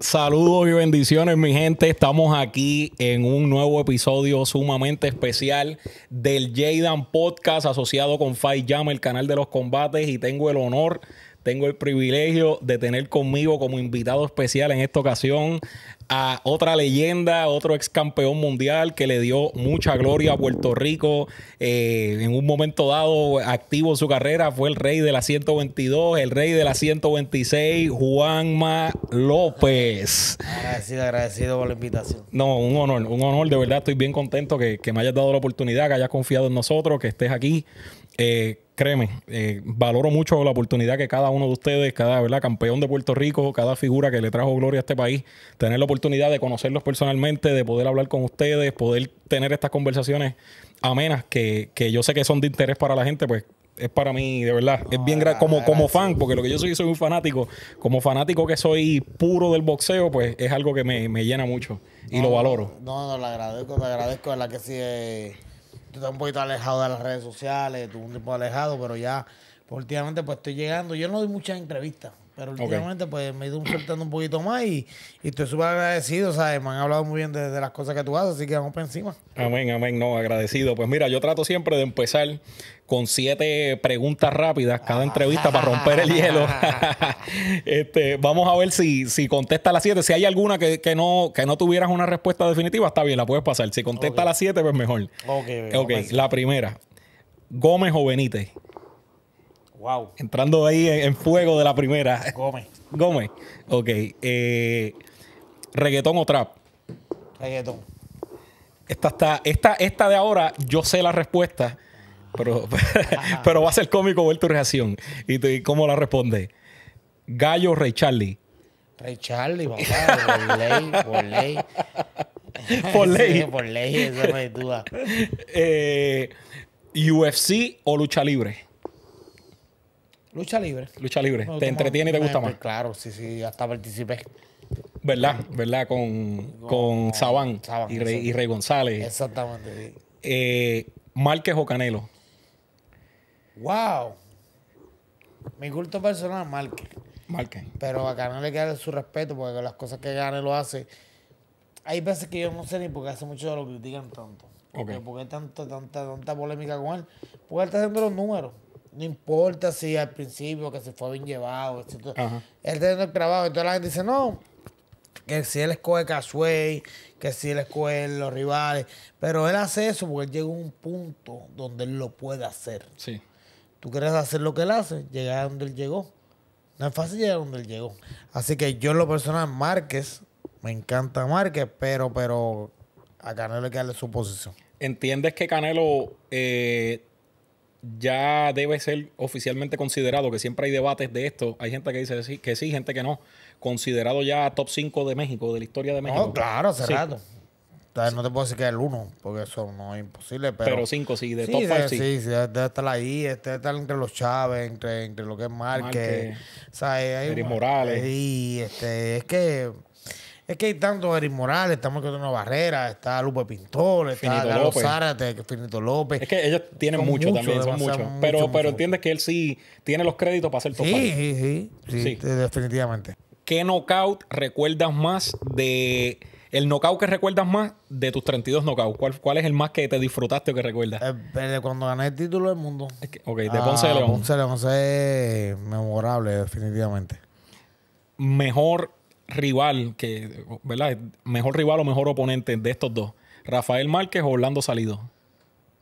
Saludos y bendiciones, mi gente. Estamos aquí en un nuevo episodio sumamente especial del Jadan Podcast asociado con Fight Jam, el canal de los combates, y tengo el honor tengo el privilegio de tener conmigo como invitado especial en esta ocasión a otra leyenda, otro ex campeón mundial que le dio mucha gloria a Puerto Rico. Eh, en un momento dado, activo en su carrera, fue el rey de la 122, el rey de la 126, Juanma López. Agradecido, agradecido por la invitación. No, un honor, un honor. De verdad, estoy bien contento que, me hayas dado la oportunidad, que hayas confiado en nosotros, que estés aquí. Eh, créeme, eh, valoro mucho la oportunidad que cada uno de ustedes, cada ¿verdad? campeón de Puerto Rico, cada figura que le trajo gloria a este país, tener la oportunidad de conocerlos personalmente, de poder hablar con ustedes, poder tener estas conversaciones amenas que, que yo sé que son de interés para la gente, pues es para mí, de verdad, es bien como, ah, como fan, porque lo que yo soy, soy un fanático, como fanático que soy puro del boxeo, pues es algo que me, me llena mucho y lo valoro. No, no, lo agradezco, lo agradezco, la que sí es eh, tú un poquito alejado de las redes sociales, tú un tiempo alejado, pero ya últimamente pues estoy llegando. Yo no doy muchas entrevistas. Pero últimamente, pues me he ido un poquito más y, estoy súper agradecido, Me han hablado muy bien de, las cosas que tú haces, así que vamos por encima. Amén, amén, no, agradecido. Pues mira, yo trato siempre de empezar con siete preguntas rápidas cada entrevista para romper el hielo. este, vamos a ver si, si contesta las siete. Si hay alguna que, no, que no tuvieras una respuesta definitiva, está bien, la puedes pasar. Si contesta las siete, pues mejor. Ok, okay la primera. Gómez o Benítez. Entrando ahí en, fuego de la primera. Gómez. Gómez. Ok. Eh, ¿Reggaetón o trap? Reggaetón. Esta, está, esta, de ahora, yo sé la respuesta, pero, va a ser cómico ver tu reacción y, cómo la responde. Gallo o Ray Charlie. Ray Charlie, papá, por ley, por ley. Por ley. por ley, duda. Eh, UFC o lucha libre. Lucha libre. Lucha libre. te entretiene y te gusta más. Claro, sí, sí, hasta participé. ¿Verdad? ¿Verdad? Con, con, Sabán, Sabán y, Rey, González. Exactamente. Eh, Márquez o Canelo. ¡Wow! Mi culto personal, Márquez. Márquez. Pero a Canelo le queda su respeto porque las cosas que Canelo hace. Hay veces que yo no sé ni por qué hace mucho que lo critican tanto. Okay. Porque, hay tanta, tanta, tanta polémica con él. Porque él está haciendo los números. No importa si al principio que se fue bien llevado, etc. Él tiene el trabajo, entonces la gente dice, no, que si él escoge Casuey, que si él escoge los rivales. Pero él hace eso porque él llega a un punto donde él lo puede hacer. Sí. Tú quieres hacer lo que él hace, llegar a donde él llegó. No es fácil llegar a donde él llegó. Así que yo en lo personal, Márquez, me encanta Márquez, pero, pero a Canelo hay que darle su posición. ¿Entiendes que Canelo eh, ya debe ser oficialmente considerado, que siempre hay debates de esto, hay gente que dice que sí, gente que no, considerado ya top 5 de México, de la historia de México. No, claro, hace No te puedo decir que es el 1, porque eso no es imposible. Pero cinco sí, de top 5. Sí, sí, debe estar ahí, este, debe estar entre los Chávez, entre, entre lo que es Marquez que Morales. Y este, es que es que hay tanto Eric Morales, estamos con una barrera, está Lupe Pintor, está Finito López. Zárate, Finito López. Es que ellos tienen mucho, también, son muchos. pero, pero entiendes que él sí tiene los créditos para hacer todo. Sí, sí, sí, sí, Definitivamente. ¿Qué knockout recuerdas más de el knockout que recuerdas más de tus 32 knockouts? ¿Cuál, ¿Cuál es el más que te disfrutaste o que recuerdas? Eh, el, de cuando gané el título del mundo. Ok, de ah, Ponce de León. Ponce León es memorable, definitivamente. Mejor rival, que, ¿verdad? Mejor rival o mejor oponente de estos dos. Rafael Márquez o Orlando Salido.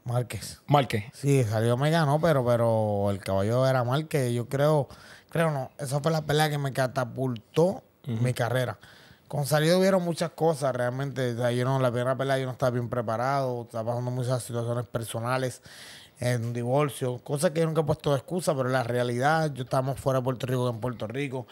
Márquez. Márquez. Sí, Salido me ganó, pero, pero el caballo era Márquez. Yo creo, creo no, esa fue la pelea que me catapultó mi carrera. Con Salido vieron muchas cosas, realmente. la primera pelea yo no estaba bien preparado, estaba pasando muchas situaciones personales, en un divorcio, cosas que yo nunca he puesto de excusa, pero la realidad, yo estamos fuera de Puerto Rico en Puerto Rico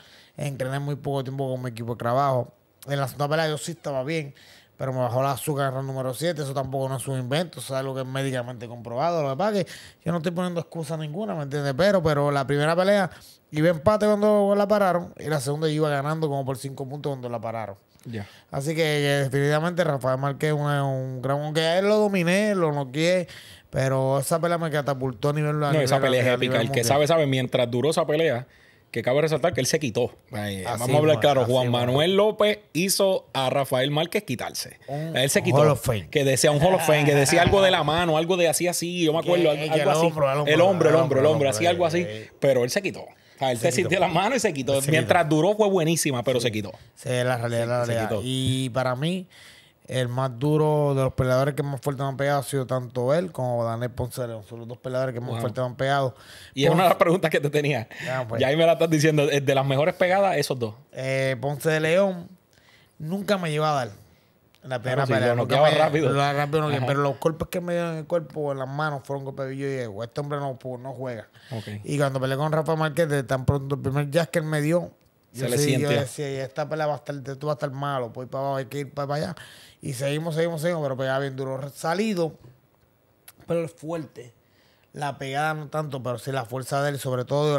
entrené muy poco tiempo con mi equipo de trabajo. En la segunda pelea yo sí estaba bien, pero me bajó la azúcar en el número 7. Eso tampoco no es un invento, eso es algo que es médicamente comprobado. Lo que pasa es que yo no estoy poniendo excusa ninguna, ¿me entiendes? Pero, pero la primera pelea iba empate cuando la pararon y la segunda iba ganando como por 5 puntos cuando la pararon. ya Así que, definitivamente Rafael Marquez... es un gran... Aunque él lo dominé, lo noqué... pero esa pelea me catapultó a nivel... A no, esa pelea es épica. El que sabe, sabe. Mientras duró esa pelea que cabe resaltar que él se quitó. Ah, vamos a hablar claro, ah, Juan Manuel López hizo a Rafael Márquez quitarse. Oh, él se quitó. Que decía un Hall que decía algo de la mano, algo de así, así, yo me acuerdo, algo, así. el hombro, el hombro, el hombro, así, algo así. Eh. Pero él se quitó. él se, sintió la mano y se quitó. Mientras duró fue buenísima, pero se quitó. la la realidad. Y para mí, el más duro de los peleadores que más fuerte han pegado ha sido tanto él como Daniel Ponce León. Son los dos peleadores que más fuerte han pegado. Y es una de las preguntas que te tenía. Y pues. ahí me la estás diciendo. Eh, de las mejores pegadas, esos dos. Eh, Ponce de León nunca me llevó a dar. la primera ah, pelea. pero los golpes que me dio en el cuerpo, en las manos, fueron golpes de y Ego. este hombre no, no juega. Y cuando peleé con Rafa Márquez, tan pronto el primer jazz que él me dio, se le yo decía, esta pelea va a estar, tú malo, pues para hay que ir para allá. Y seguimos, seguimos, seguimos, pero pegaba bien duro. Salido, pero fuerte. La pegada no tanto, pero sí la fuerza de él, sobre todo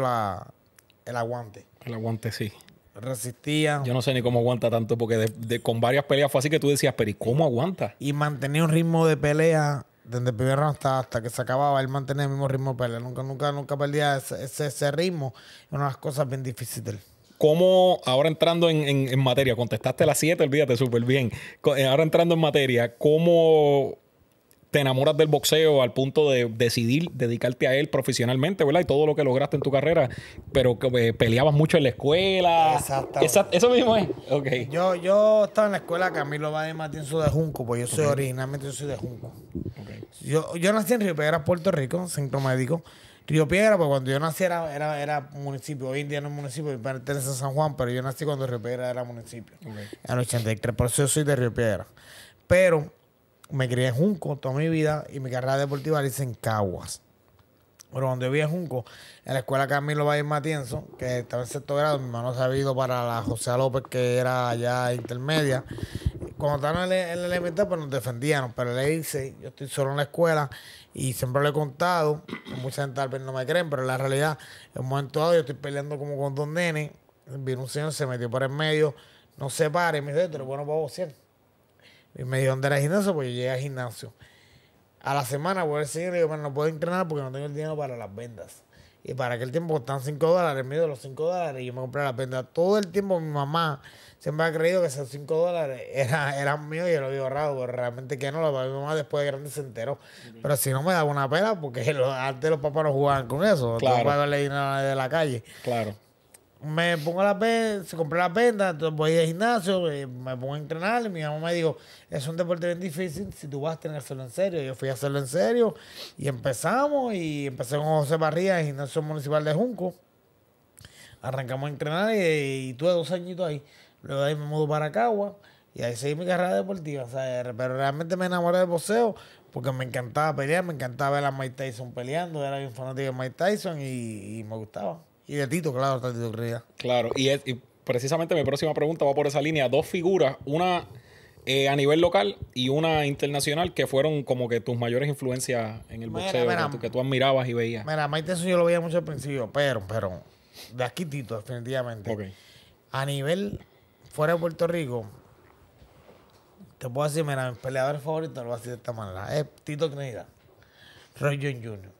el aguante. El aguante, sí. Resistía. Yo no sé ni cómo aguanta tanto, porque con varias peleas fue así que tú decías, pero ¿y cómo aguanta? Y mantenía un ritmo de pelea desde el primer round hasta, hasta que se acababa, él mantenía el mismo ritmo de pelea. Nunca, nunca, nunca perdía ese, ese, ritmo. Era una de las cosas bien difíciles ¿Cómo, ahora entrando en, materia, contestaste las 7, olvídate súper bien. Eh, ahora entrando en materia, ¿cómo te enamoras del boxeo al punto de decidir dedicarte a él profesionalmente, ¿verdad? Y todo lo que lograste en tu carrera, pero que eh, peleabas mucho en la escuela. Exactamente. eso mismo es. Okay. Yo, yo estaba en la escuela Camilo mí Martín de Junco, pues yo soy originalmente yo soy de Junco. Yo, yo nací en Río Puerto Rico, centro médico. Río Piedra, pues cuando yo nací era, era, municipio. Hoy no es municipio, pertenece a San Juan, pero yo nací cuando Río Piedra era municipio. En el 83, por eso yo soy de Río Piedra. Pero me crié en Junco toda mi vida y mi carrera deportiva la hice en Caguas. Pero cuando yo viví en Junco, en la escuela Camilo Valle Matienzo, que estaba en sexto grado, mi hermano se había ido para la José López, que era allá intermedia, cuando estaban en el, elemental, pues nos defendían, pero le hice, yo estoy solo en la escuela y siempre lo he contado, mucha gente tal vez no me creen, pero la realidad, en un momento dado yo estoy peleando como con dos nenes, vino un señor, se metió por el medio, no se pare, me dice, pero bueno puedo ser. Y me dijo, ¿dónde era el gimnasio? Pues yo llegué al gimnasio. A la semana voy al señor y digo, no puedo entrenar porque no tengo el dinero para las vendas. Y para aquel tiempo están 5 dólares, medio de los 5 dólares, y yo me compré la prenda. Todo el tiempo mi mamá siempre ha creído que esos 5 dólares eran, míos y yo lo había ahorrado, pero realmente que no, lo mi mamá después de grandes se Pero si no me daba una pena, porque antes los papás no jugaban con eso, claro. no de la calle. Claro me pongo las pena, se compré la vendas, entonces voy al gimnasio, eh, me pongo a entrenar y mi mamá me dijo, es un deporte bien difícil si tú vas a tener que hacerlo en serio. Yo fui a hacerlo en serio y empezamos y empecé con José Barría en el gimnasio municipal de Junco. Arrancamos a entrenar y, tuve dos añitos ahí. Luego de ahí me mudó para Cagua y ahí seguí mi carrera deportiva. O pero realmente me enamoré del boxeo porque me encantaba pelear, me encantaba ver a Mike Tyson peleando, era bien fanático de Mike Tyson y me gustaba. Y de Tito, claro, está Tito Correa. Claro, y, precisamente mi próxima pregunta va por esa línea. Dos figuras, una eh, a nivel local y una internacional, que fueron como que tus mayores influencias en el boxeo, que, tú, admirabas y veías. Mira, Maite, eso yo lo veía mucho al principio, pero, pero, de aquí Tito, definitivamente. Ok. A nivel fuera de Puerto Rico, te puedo decir, mira, mis peleador favorito lo voy a decir de esta manera. Es Tito Trinidad, Roy John Jr.,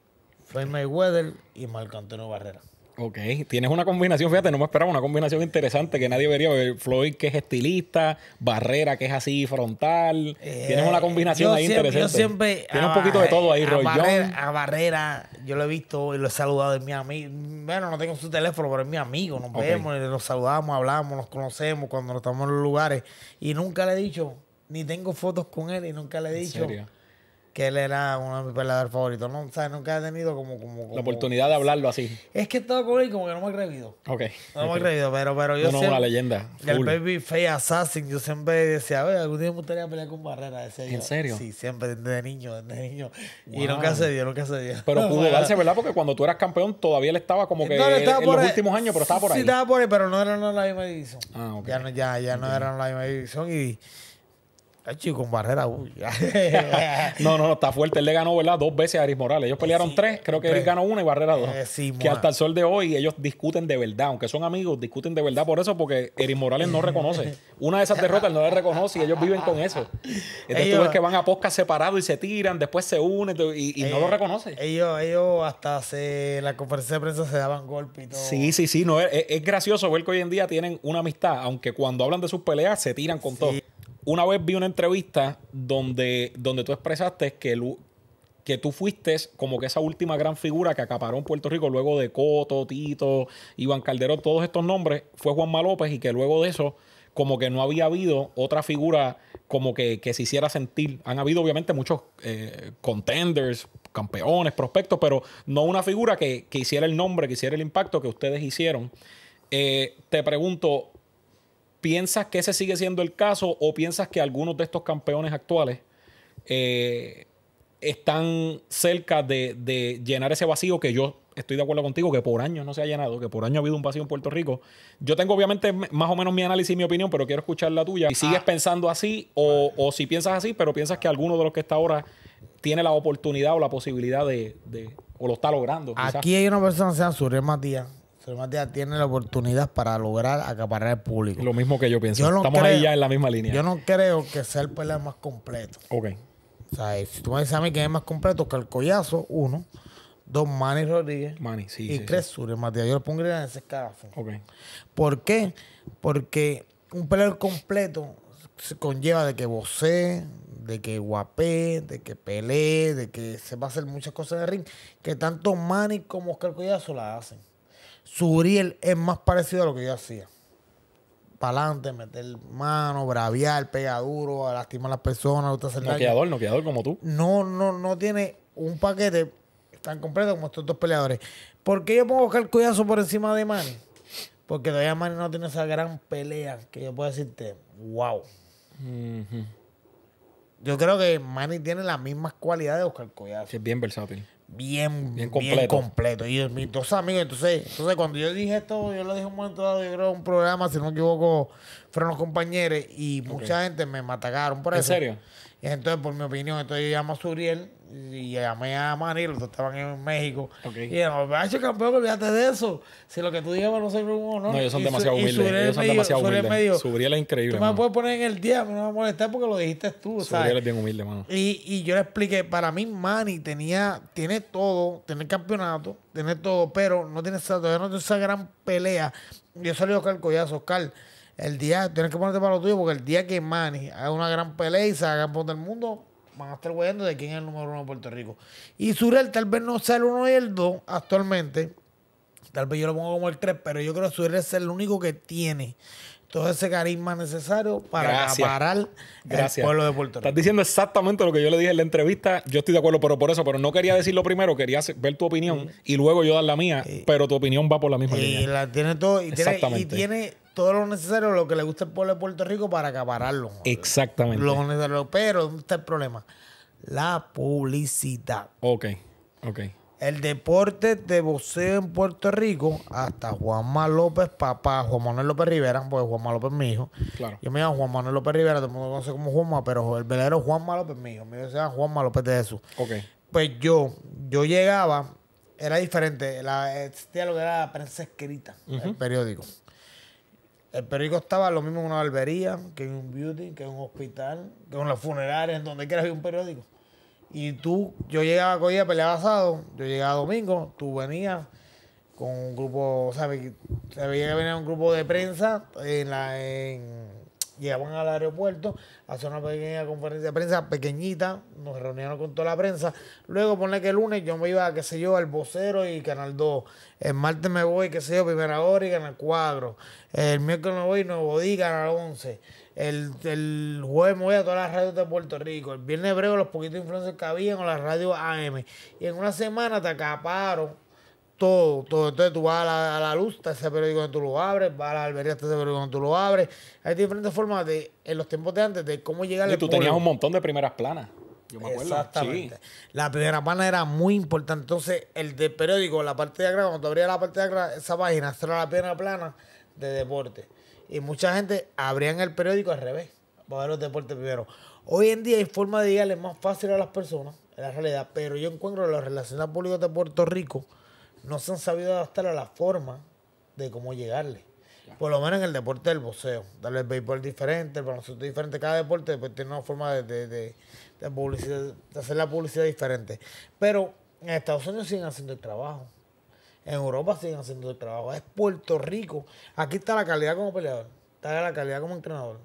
Floyd Mayweather y Marco Antonio Barrera. Ok, tienes una combinación, fíjate, no me esperaba una combinación interesante que nadie vería. Floyd, que es estilista, Barrera, que es así frontal. tienes una eh, combinación ahí interesante. un poquito de todo ahí, Roy A Barrera, yo lo he visto y lo he saludado, es mi amigo. Bueno, no tengo su teléfono, pero es mi amigo. Nos vemos, nos saludamos, hablamos, nos conocemos cuando estamos en los lugares. Y nunca le he dicho, ni tengo fotos con él y nunca le he dicho que él era uno de mis peleadores favoritos. No, o nunca he tenido como, como, La oportunidad de hablarlo así. Es que estaba con él como que no me he creído. Ok. No me he creído, pero, pero yo no, no, siempre... la leyenda. Y el Baby Face Assassin, yo siempre decía, a ver, algún día me gustaría pelear con Barrera. Decía ¿En serio? Sí, siempre, desde niño, desde niño. Y nunca se dio, nunca se dio. Pero pudo darse, ¿verdad? Porque cuando tú eras campeón todavía él estaba como que en los últimos años, pero estaba por ahí. Sí, estaba por ahí, pero no era en la misma división. Ah, ok. Ya, ya, ya no era en la misma división y... Ay, con barrera, no, no, no, está fuerte. Él le ganó, ¿verdad? Dos veces a Eris Morales. Ellos pelearon tres, creo que Eris ganó una y Barrera dos. Eh, que hasta el sol de hoy ellos discuten de verdad, aunque son amigos, discuten de verdad por eso, porque Eris Morales no reconoce. Una de esas derrotas no le reconoce y ellos viven con eso. Entonces tú ves que van a posca separados y se tiran, después se unen y, no lo eh, reconoce. Ellos, ellos hasta se, la conferencia de prensa se daban golpes y todo. Sí, sí, sí. No, es, gracioso ver que hoy en día tienen una amistad, aunque cuando hablan de sus peleas se tiran con todo una vez vi una entrevista donde, donde tú expresaste que, que tú fuiste como que esa última gran figura que acaparó en Puerto Rico luego de Coto, Tito, Iván Calderón, todos estos nombres, fue Juanma López y que luego de eso como que no había habido otra figura como que, que se hiciera sentir. Han habido obviamente muchos eh, contenders, campeones, prospectos, pero no una figura que, que, hiciera el nombre, que hiciera el impacto que ustedes hicieron. Eh, te pregunto, ¿Piensas que ese sigue siendo el caso o piensas que algunos de estos campeones actuales eh, están cerca de, llenar ese vacío que yo estoy de acuerdo contigo, que por años no se ha llenado, que por años ha habido un vacío en Puerto Rico? Yo tengo obviamente más o menos mi análisis y mi opinión, pero quiero escuchar la tuya. Y sigues ah. pensando así o, si piensas así, pero piensas que alguno de los que está ahora tiene la oportunidad o la posibilidad de, o lo está logrando. Aquí hay una persona que se llama Matías Matías tiene la oportunidad para lograr acaparar al público. Lo mismo que yo pienso. Estamos ahí ya en la misma línea. Yo no creo que sea el pelea más completo. Ok. O sea, si tú me dices a mí que es más completo que el Collazo, uno. Dos, Manny Rodríguez. Manny, sí. Y tres, sí. Matías. Yo le pongo en ese escarabajo. Ok. ¿Por qué? Porque un peleador completo se conlleva de que vocee, de que guapé, de que pelee, de que se va a hacer muchas cosas de ring, que tanto Manny como Oscar la hacen. Suriel es más parecido a lo que yo hacía. Para adelante, meter mano, braviar, pegar duro, lastimar a las personas. no noqueador como tú. No, no, no tiene un paquete tan completo como estos dos peleadores. ¿Por qué yo pongo Coyazo por encima de Manny? Porque todavía Manny no tiene esa gran pelea que yo puedo decirte, wow. Yo creo que Manny tiene las mismas cualidades de Oscar Collazo. es bien versátil bien, bien completo. Y mis dos amigos, entonces, entonces cuando yo dije esto, yo lo dije un momento dado, yo creo un programa, si no me equivoco, fueron los compañeros y mucha gente me matagaron por eso. ¿En serio? entonces, por mi opinión, entonces yo llamo a Suriel y llamé a los dos estaban en México. Y no, hecho campeón, olvídate de eso. Si lo que tú digas no sirve un honor. No, ellos son demasiado humildes. Ellos son demasiado humildes. es increíble. Tú me puedes poner en el día, no me va a molestar porque lo dijiste tú. Subriel es bien humilde, mano. Y, y yo le expliqué, para mí Manny tenía, tiene todo, tiene el campeonato, tiene todo, pero no tiene esa, no tiene esa gran pelea. Yo salí a Oscar Collazo, Oscar. El día, tienes que ponerte para lo tuyo, porque el día que Manny haga una gran pelea y se haga campeón del mundo, van a estar huyendo de quién es el número uno de Puerto Rico. Y Surel tal vez no sea el uno y el dos actualmente. Tal vez yo lo pongo como el tres, pero yo creo que Surel es el único que tiene todo ese carisma necesario para acaparar pueblo de Puerto Rico. Estás diciendo exactamente lo que yo le dije en la entrevista. Yo estoy de acuerdo, pero por eso, pero no quería decirlo primero, quería ver tu opinión y luego yo dar la mía, pero tu opinión va por la misma y La tiene todo, y tiene, todo lo necesario, lo que le gusta al pueblo de Puerto Rico para acapararlo. Exactamente. Lo necesario, pero ¿dónde está el problema? La publicidad. Ok, ok el deporte de boxeo en Puerto Rico hasta Juanma López, papá, Juan Manuel López Rivera, pues Juanma López mi hijo. Yo me llamo Juan Manuel López Rivera, todo el mundo conoce como Juanma, pero el verdadero Juanma López mi hijo, mi hijo se llama Juanma López de Jesús. Pues yo, yo llegaba, era diferente, la, existía lo que era la prensa escrita, el periódico. El periódico estaba lo mismo en una barbería, que en un beauty, que en un hospital, que en los funerarios, en donde quiera había un periódico. Y tú, yo llegaba con ella, peleaba yo llegaba domingo, tú venías con un grupo, o sea, se veía que venía un grupo de prensa, en la, en, llegaban al aeropuerto, hacían una pequeña conferencia de prensa, pequeñita, nos reuníamos con toda la prensa. Luego, poné que el lunes yo me iba, qué sé yo, al vocero y Canal 2. El martes me voy, qué sé yo, primera hora y Canal 4. El miércoles me voy, Nuevo Día, Canal 11 el, jueves voy a todas las radios de Puerto Rico. El viernes breve los poquitos influencers que habían o las radios AM. Y en una semana te acaparon todo, todo. Entonces tú vas a la, luz, a ese periódico donde tú lo abres, vas a la albería, de ese periódico donde tú lo abres. Hay diferentes formas de, en los tiempos de antes, de cómo llegar al. Y tú tenías un montón de primeras planas. Yo me acuerdo. Exactamente. La primera plana era muy importante. Entonces, el de periódico, la parte de acá, cuando te abrías la parte de atrás, esa página, era la primera plana de deporte. Y mucha gente abrían el periódico al revés, para ver los deportes primero. Hoy en día hay forma de llegarle más fácil a las personas, en la realidad, pero yo encuentro que las relaciones públicas de Puerto Rico no se han sabido adaptar a la forma de cómo llegarle. Por lo menos en el deporte del boxeo. darle el béisbol diferente, para nosotros diferente. Cada deporte pues, tiene una forma publicidad, de hacer la publicidad diferente. Pero en Estados Unidos siguen haciendo el trabajo. En Europa siguen haciendo el trabajo. Es Puerto Rico. Aquí está la calidad como peleador. Está la calidad como entrenador.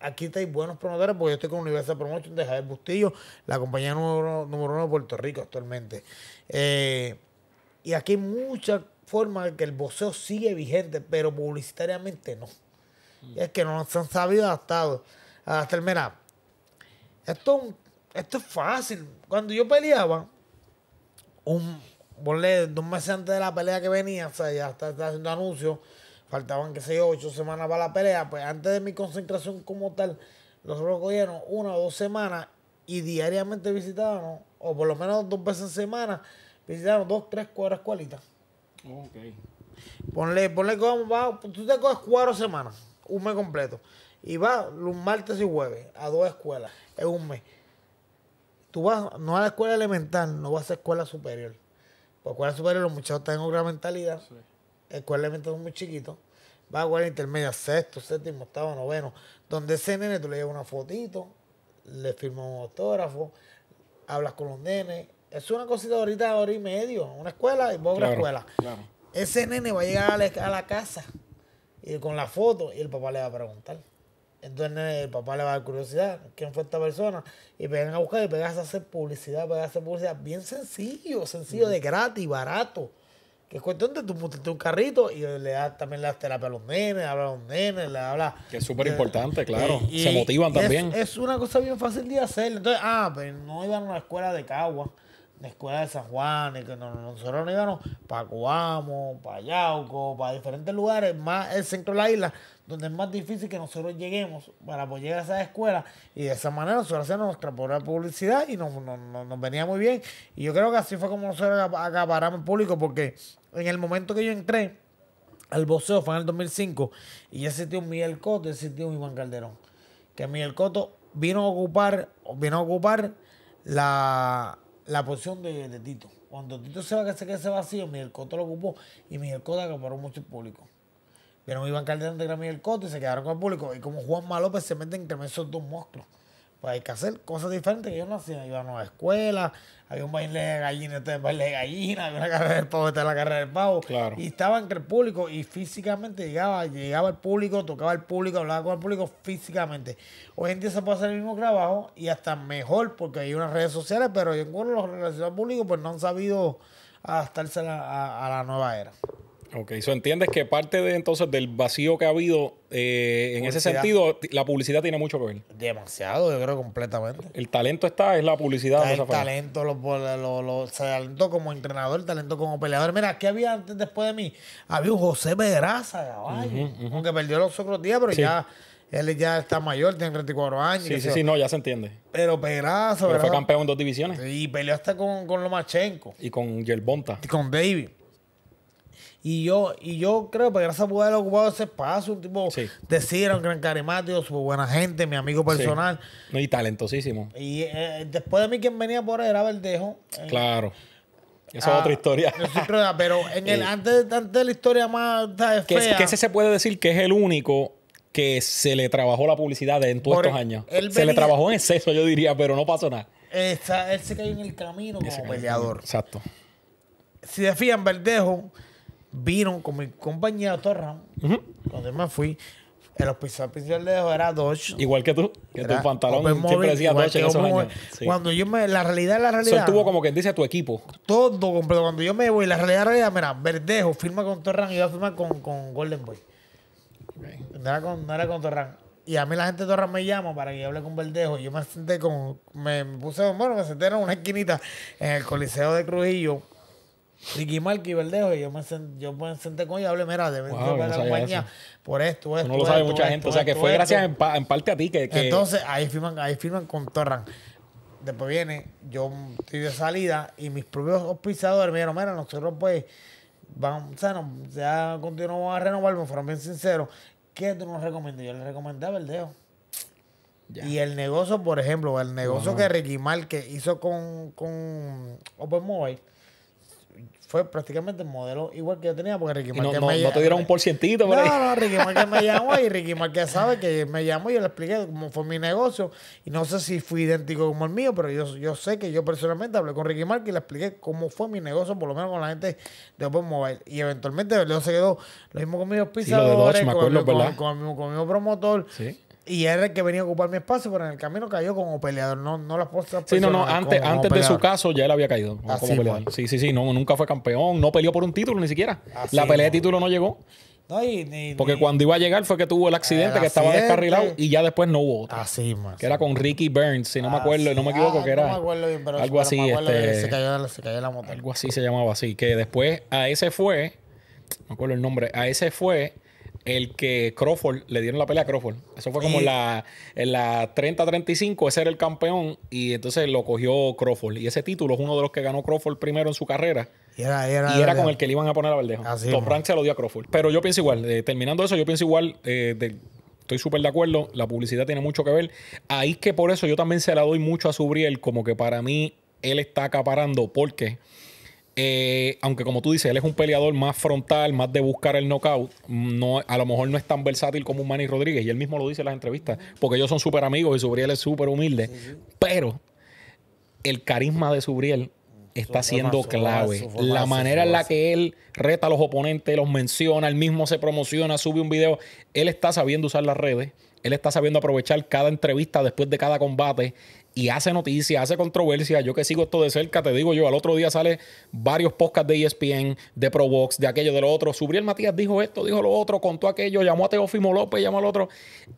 Aquí estáis buenos promotores porque yo estoy con Universal Promotion de Javier Bustillo, la compañía número, uno de Puerto Rico actualmente. Eh, y aquí hay muchas formas que el boxeo sigue vigente, pero publicitariamente no. Mm. es que no se han sabido adaptado. Hasta el mira, esto es fácil. Cuando yo peleaba, un, ponle dos meses antes de la pelea que venía, o sea, ya está, haciendo anuncio, faltaban, que sé yo, ocho semanas para la pelea, pues antes de mi concentración como tal, nosotros cogieron una o dos semanas y diariamente visitábamos, o por lo menos dos veces en semana, visitábamos dos, tres, cuatro escuelitas. Ok. Ponle, ponle vamos, va, tú te coges cuatro semanas, un mes completo. Y va los martes y jueves a dos escuelas, es un mes. Tú vas no a la escuela elemental, no vas a la escuela superior por escuela superior los muchachos tienen otra mentalidad. el cual elemental muy chiquito, Va a escuela intermedia, sexto, séptimo, octavo, noveno. Donde ese nene tú le llevas una fotito, le firmas un autógrafo, hablas con los nenes. Es una cosita ahorita, hora y medio. Una escuela y vos otra escuela. Ese nene va a llegar a la, a la casa y con la foto y el papá le va a preguntar. Entonces el papá le va a dar curiosidad, ¿quién fue esta persona? Y pegan a buscar y pegas a hacer publicidad, pegas a hacer publicidad. Bien sencillo, sencillo, de gratis, barato. Que es cuestión de tú montarte un carrito y le das también las terapia a los nenes, habla a los nenes, le habla. Que es súper eh, importante, claro. Se motivan también. Es, una cosa bien fácil de hacer. Entonces, ah, pero no iban a una escuela de Cagua la escuela de San Juan, y que nosotros no íbamos para Cubamos para Yauco, para diferentes lugares, más el centro de la isla, donde es más difícil que nosotros lleguemos para poder llegar a esa escuela Y de esa manera nosotros hacíamos nuestra propia publicidad y nos, venía muy bien. Y yo creo que así fue como nosotros acaparamos el público, porque en el momento que yo entré al boxeo fue en el 2005, y ya existió un Miguel Coto, existió un Iván Calderón. Que Miguel Coto vino a ocupar, vino a ocupar la la posición de, Tito. Cuando Tito se va que se quede ese vacío, Miguel Cotto lo ocupó y Miguel Cotto acaparó mucho el público. Vieron iban Calderón de Miguel Cotto y se quedaron con el público. Y como Juan López se mete entre esos dos monstruos pues hay que hacer cosas diferentes que yo no hacía. Iba a escuela, había un baile de gallina, este baile de gallina, había una carrera del pavo, esta la carrera del pavo. Y estaba entre el público y físicamente llegaba, llegaba el público, tocaba el público, hablaba con el público físicamente. Hoy en día se puede hacer el mismo trabajo y hasta mejor porque hay unas redes sociales, pero yo encuentro los relacionados públicos pues no han sabido adaptarse a, a la nueva era. Ok, eso entiendes que parte de entonces del vacío que ha habido eh, en ese sentido, la publicidad tiene mucho que ver. Demasiado, yo creo completamente. El talento está, es la publicidad. el talento, lo, talento como entrenador, El talento como peleador. Mira, ¿qué había antes, después de mí, había un José Pedraza, caballo, perdió los otros días, pero ya él ya está mayor, tiene 34 años. Sí, sí, sí, no, ya se entiende. Pero Pedraza, Pero fue campeón en dos divisiones. Y peleó hasta con, con Lomachenko. Y con Yelbonta. Y con David. Y yo, y yo creo que pues, gracias poder haber ocupado ese espacio, un tipo sí. un gran carimático, buena gente, mi amigo personal. y talentosísimo. Y eh, después de mí quien venía por ahí era Verdejo. Eh. claro. Esa es ah, otra historia. pero en el, antes, de la historia más fea, que, se puede decir que es el único que se le trabajó la publicidad en todos estos e-, años. Se le trabajó en exceso, yo diría, pero no pasó nada. él se cayó en el camino como peleador. Exacto. Si se Verdejo ...vieron con mi compañero Torran... Cuando yo me fui, el hospital oficial de era Dodge. Igual que tú, que tu pantalón siempre decía Dodge en esos años. Cuando yo me... La realidad la realidad. Eso tuvo como que dice a tu equipo. Todo completo. Cuando yo me voy, la realidad la realidad, mira, Verdejo firma con Torran y yo a firmar con, con Golden Boy. No, era con, no con Torran. Y a mí la gente de Torran me llama para que yo hable con Verdejo. Yo me senté con... Me puse... Bueno, me senté en una esquinita en el Coliseo de Crujillo Ricky Marque y Verdejo, y yo me, senté, yo me con ella y hablé, mira, de wow, la compañía por esto, esto. No lo sabe mucha gente, o sea que fue gracias en, parte a ti que, Entonces, ahí firman, ahí firman con Torran. Después viene, yo estoy salida y mis propios auspiciadores me dijeron, mira, nosotros pues vamos, o sea, ya continuamos a renovar, me fueron bien sinceros. ¿Qué tú nos recomiendas? Yo les recomendé a Verdejo. Y el negocio, por ejemplo, el negocio que Ricky Marque hizo con, con Open Mobile fue prácticamente el modelo igual que yo tenía, porque Ricky Marquez me un llamó y Ricky Marquez sabe que me llamó y yo le expliqué cómo fue mi negocio. Y no sé si fui idéntico como el mío, pero yo, yo sé que yo personalmente hablé con Ricky Marquez y le expliqué cómo fue mi negocio, por lo menos con la gente de Open Mobile. Y eventualmente se quedó lo mismo con mis con, promotor. Y era el que venía a ocupar mi espacio, pero en el camino cayó como peleador. No, no las puedo Sí, no, no. Antes, antes de su caso ya él había caído Sí, sí, sí. No, nunca fue campeón. No peleó por un título ni siquiera. la pelea de título no llegó. No, ni, Porque cuando iba a llegar fue que tuvo el accidente, que estaba descarrilado y ya después no hubo otra Así, más. Que era con Ricky Burns, si no me acuerdo, no me equivoco, que ah, era. No me acuerdo pero algo así. Este, se, cayó, se, la moto. Algo así se llamaba así. Que después a ese fue, no me acuerdo el nombre, a ese fue el que Crawford le dieron la pelea a Crawford. Eso fue como en la, la 30-35, ese era el campeón y entonces lo cogió Crawford. Y ese título es uno de los que ganó Crawford primero en su carrera. Y era, con el que le iban a poner a Verdejo. Top se lo dio a Crawford. Pero yo pienso igual, eh, terminando eso, yo pienso igual, eh, estoy súper de acuerdo, la publicidad tiene mucho que ver. Ahí es que por eso yo también se la doy mucho a Subriel, como que para mí él está acaparando, porque... qué? Eh, aunque como tú dices, él es un peleador más frontal, más de buscar el knockout, no, a lo mejor no es tan versátil como un Manny Rodríguez, y él mismo lo dice en las entrevistas, porque ellos son súper amigos y Subriel es súper humilde, pero el carisma de Subriel está siendo clave. la manera en la que él reta a los oponentes, los menciona, él mismo se promociona, sube un video, él está sabiendo usar las redes, él está sabiendo aprovechar cada entrevista después de cada combate y hace noticias, hace controversia. Yo que sigo esto de cerca, te digo yo, al otro día sale varios podcasts de ESPN, de ProVox, de aquello, de lo otro. Subriel Matías dijo esto, dijo lo otro, contó aquello, llamó a Teofimo López, llamó al otro.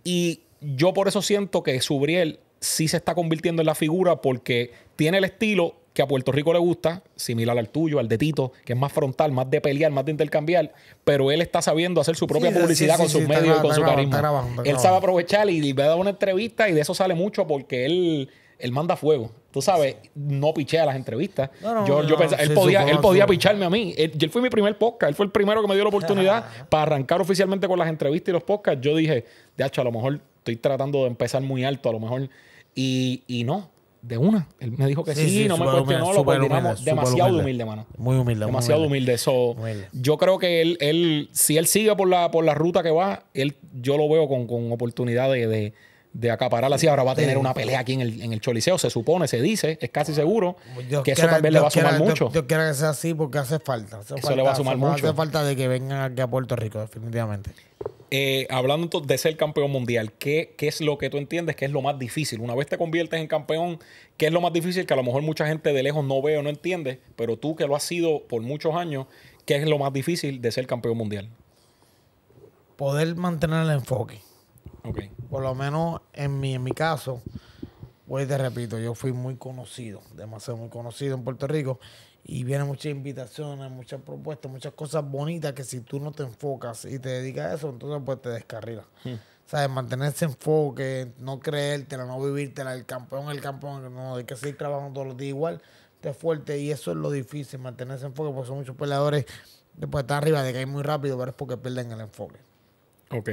Y yo por eso siento que Subriel sí se está convirtiendo en la figura porque tiene el estilo que a Puerto Rico le gusta, similar al tuyo, al de Tito, que es más frontal, más de pelear, más de intercambiar, pero él está sabiendo hacer su propia publicidad con sus medios y con su carisma. él sabe aprovechar y, le va a una entrevista y de eso sale mucho porque él él manda fuego. Tú sabes, no piché a las entrevistas. yo, él, podía, picharme a mí. Él, fue mi primer podcast. Él fue el primero que me dio la oportunidad para arrancar oficialmente con las entrevistas y los podcasts. Yo dije, de hecho, a lo mejor estoy tratando de empezar muy alto, a lo mejor. Y, no, de una. Él me dijo que sí, no me cuestionó, lo demasiado humilde. mano. Muy humilde. Demasiado humilde. Yo creo que él, él, si él sigue por la, por la ruta que va, él, yo lo veo con, con oportunidad de de acaparar así. Ahora va a tener una pelea aquí en el, en el Choliseo, se supone, se dice, es casi seguro que eso también le va a sumar mucho. Yo, quiero que sea así porque hace falta. Hace eso le va a sumar mucho. Hace falta de que vengan aquí a Puerto Rico, definitivamente. Eh, hablando de ser campeón mundial, ¿qué, ¿qué, es lo que tú entiendes que es lo más difícil? Una vez te conviertes en campeón, ¿qué es lo más difícil que a lo mejor mucha gente de lejos no ve o no entiende? Pero tú que lo has sido por muchos años, ¿qué es lo más difícil de ser campeón mundial? Poder mantener el enfoque. Por lo menos en mi, en mi caso, pues te repito, yo fui muy conocido, demasiado muy conocido en Puerto Rico y vienen muchas invitaciones, muchas propuestas, muchas cosas bonitas que si tú no te enfocas y te dedicas a eso, entonces pues te descarrilas. Hmm. ¿sabes? mantener ese enfoque, no creértela, no vivírtela, el campeón, el campeón, no, hay que seguir trabajando todos los días igual, te fuerte y eso es lo difícil, mantenerse enfoque, porque son muchos peleadores después están arriba de caer muy rápido, pero es porque pierden el enfoque. Ok.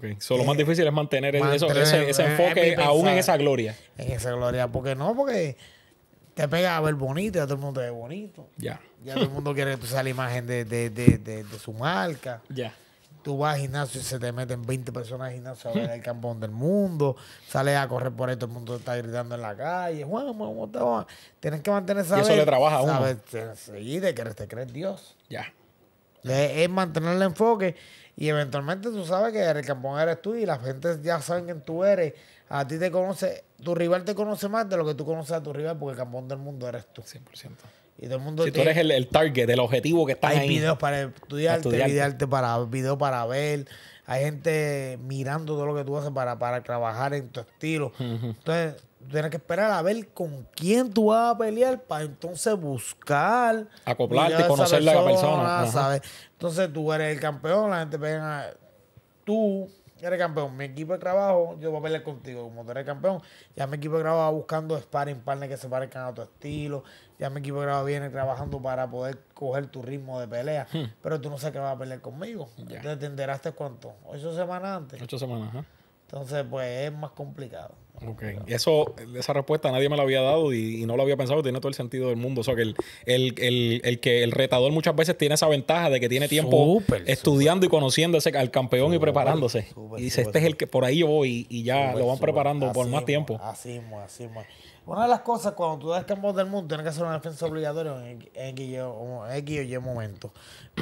Lo Solo más eh, difícil es mantener, ese, eh, enfoque aún en esa gloria. En esa gloria, porque no, porque te pega a ver bonito, a todo el mundo ve bonito. Ya. Ya todo el mundo quiere usar la imagen de, de, de, de su marca. Ya. Tú vas al gimnasio y se te meten 20 personas al gimnasio a ver el campón del mundo. Sales a correr por ahí, todo el mundo está gritando en la calle. Juan, ¿cómo te Tienes que mantener esa. Y eso le trabaja a uno. Sabes, de que te crees Dios. Ya. Es mantener el enfoque y eventualmente tú sabes que el campón eres tú y la gente ya sabe quién tú eres. A ti te conoce, tu rival te conoce más de lo que tú conoces a tu rival porque el campeón del mundo eres tú. 100%. Y todo mundo si tú eres el, target, el objetivo que ahí. Hay videos para estudiarte, para, videos para ver. Hay gente mirando todo lo que tú haces para, para trabajar en tu estilo. Entonces, tienes que esperar a ver con quién tú vas a pelear para entonces buscar. Acoplarte y conocer la persona. Entonces tú eres el campeón, la gente pega. Tú eres campeón, mi equipo de trabajo, yo voy a pelear contigo. Como tú eres campeón, ya mi equipo de trabajo va buscando sparring partners que se parezcan a tu estilo. Ya mi equipo de trabajo viene trabajando para poder coger tu ritmo de pelea. Hmm. Pero tú no sabes que vas a pelear conmigo. Yeah. Te enteraste cuánto? ¿Ocho semanas antes? Ocho semanas, Entonces, pues es más complicado. Ok, eso, esa respuesta nadie me la había dado y, no lo había pensado, tiene todo el sentido del mundo. O sea, que el, que el retador muchas veces tiene esa ventaja de que tiene tiempo estudiando y conociéndose al campeón y preparándose. y dice, este es el que por ahí yo voy y, ya lo van preparando por más tiempo. Así, así, Una de las cosas, cuando tú das campeón del mundo, tienes que hacer una defensa obligatoria en X o Y momento.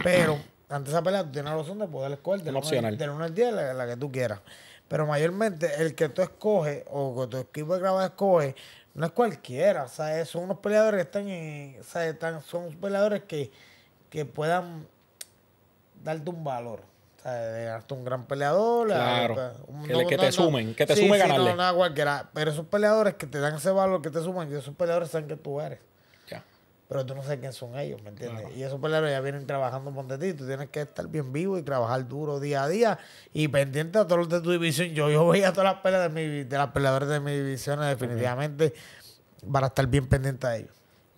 Pero antes de esa pelea, tú tienes la opción de poder escoger del una al 10, la que tú quieras. Pero mayormente el que tú escoges o que tu equipo de grabado escoge no es cualquiera. O sea, son unos peleadores que están O sea, están, son peleadores que, que puedan darte un valor. O sea, de darte un gran peleador. que, te sumen, que te sumen sume ganarle. No, nada, Pero esos peleadores que te dan ese valor, que te suman, y esos peleadores saben que tú eres pero tú no sabes quiénes son ellos, ¿me entiendes? Y esos peleadores ya vienen trabajando por ti, tú tienes que estar bien vivo y trabajar duro día a día y pendiente a todos los de tu división. Yo, yo a todas las peleas de, mi, de las peleadores de mi divisiones eh, definitivamente para estar bien pendiente a ellos.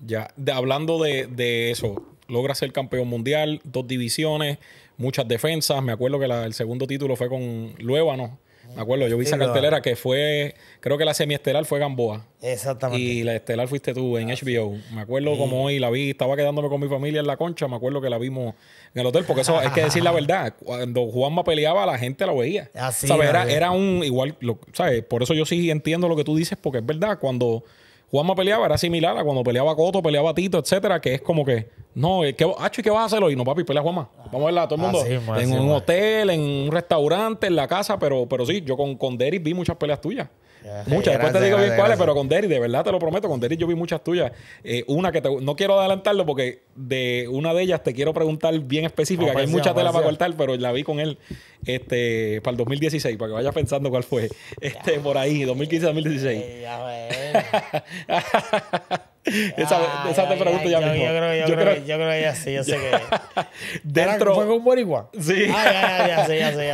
Ya, de, hablando de, eso, logra ser campeón mundial, dos divisiones, muchas defensas. Me acuerdo que el segundo título fue con Luébano. Me acuerdo, yo vi esa cartelera que fue, creo que la semiestelar fue Gamboa. Exactamente. Y la estelar fuiste tú en HBO. Me acuerdo como hoy la vi, estaba quedándome con mi familia en la concha, me acuerdo que la vimos en el hotel, porque eso es que decir la verdad, cuando Juanma peleaba la gente la veía. Así. Ah, ¿Sabes? Era, un igual, ¿sabes? Por eso yo sí entiendo lo que tú dices, porque es verdad, cuando Juanma peleaba, era similar a cuando peleaba Coto, peleaba Tito, etcétera, que es como que, no, eh, ¿qué, ¿qué vas a hacer hoy? No, papi, pelea Juanma. Vamos a verla todo el mundo. Ah, en un hotel, en un restaurante, en la casa, pero, sí, yo con, con vi muchas peleas tuyas. muchas, después te digo bien cuáles, pero con Derrick, de verdad te lo prometo, con Derrick yo vi muchas tuyas. Eh, una que no quiero adelantarlo porque de una de ellas te quiero preguntar bien específica, que hay muchas tela para cortar, pero la vi con él este, para el 2016, para que vayas pensando cuál fue. Este, por ahí, 2015-2016. Eh, esa, te ah, pregunto ya, Yo creo, yo, creo, que yo sé que. dentro. ¿Fue con Boricua? Sí. Ah, ya, sé, ya, sé,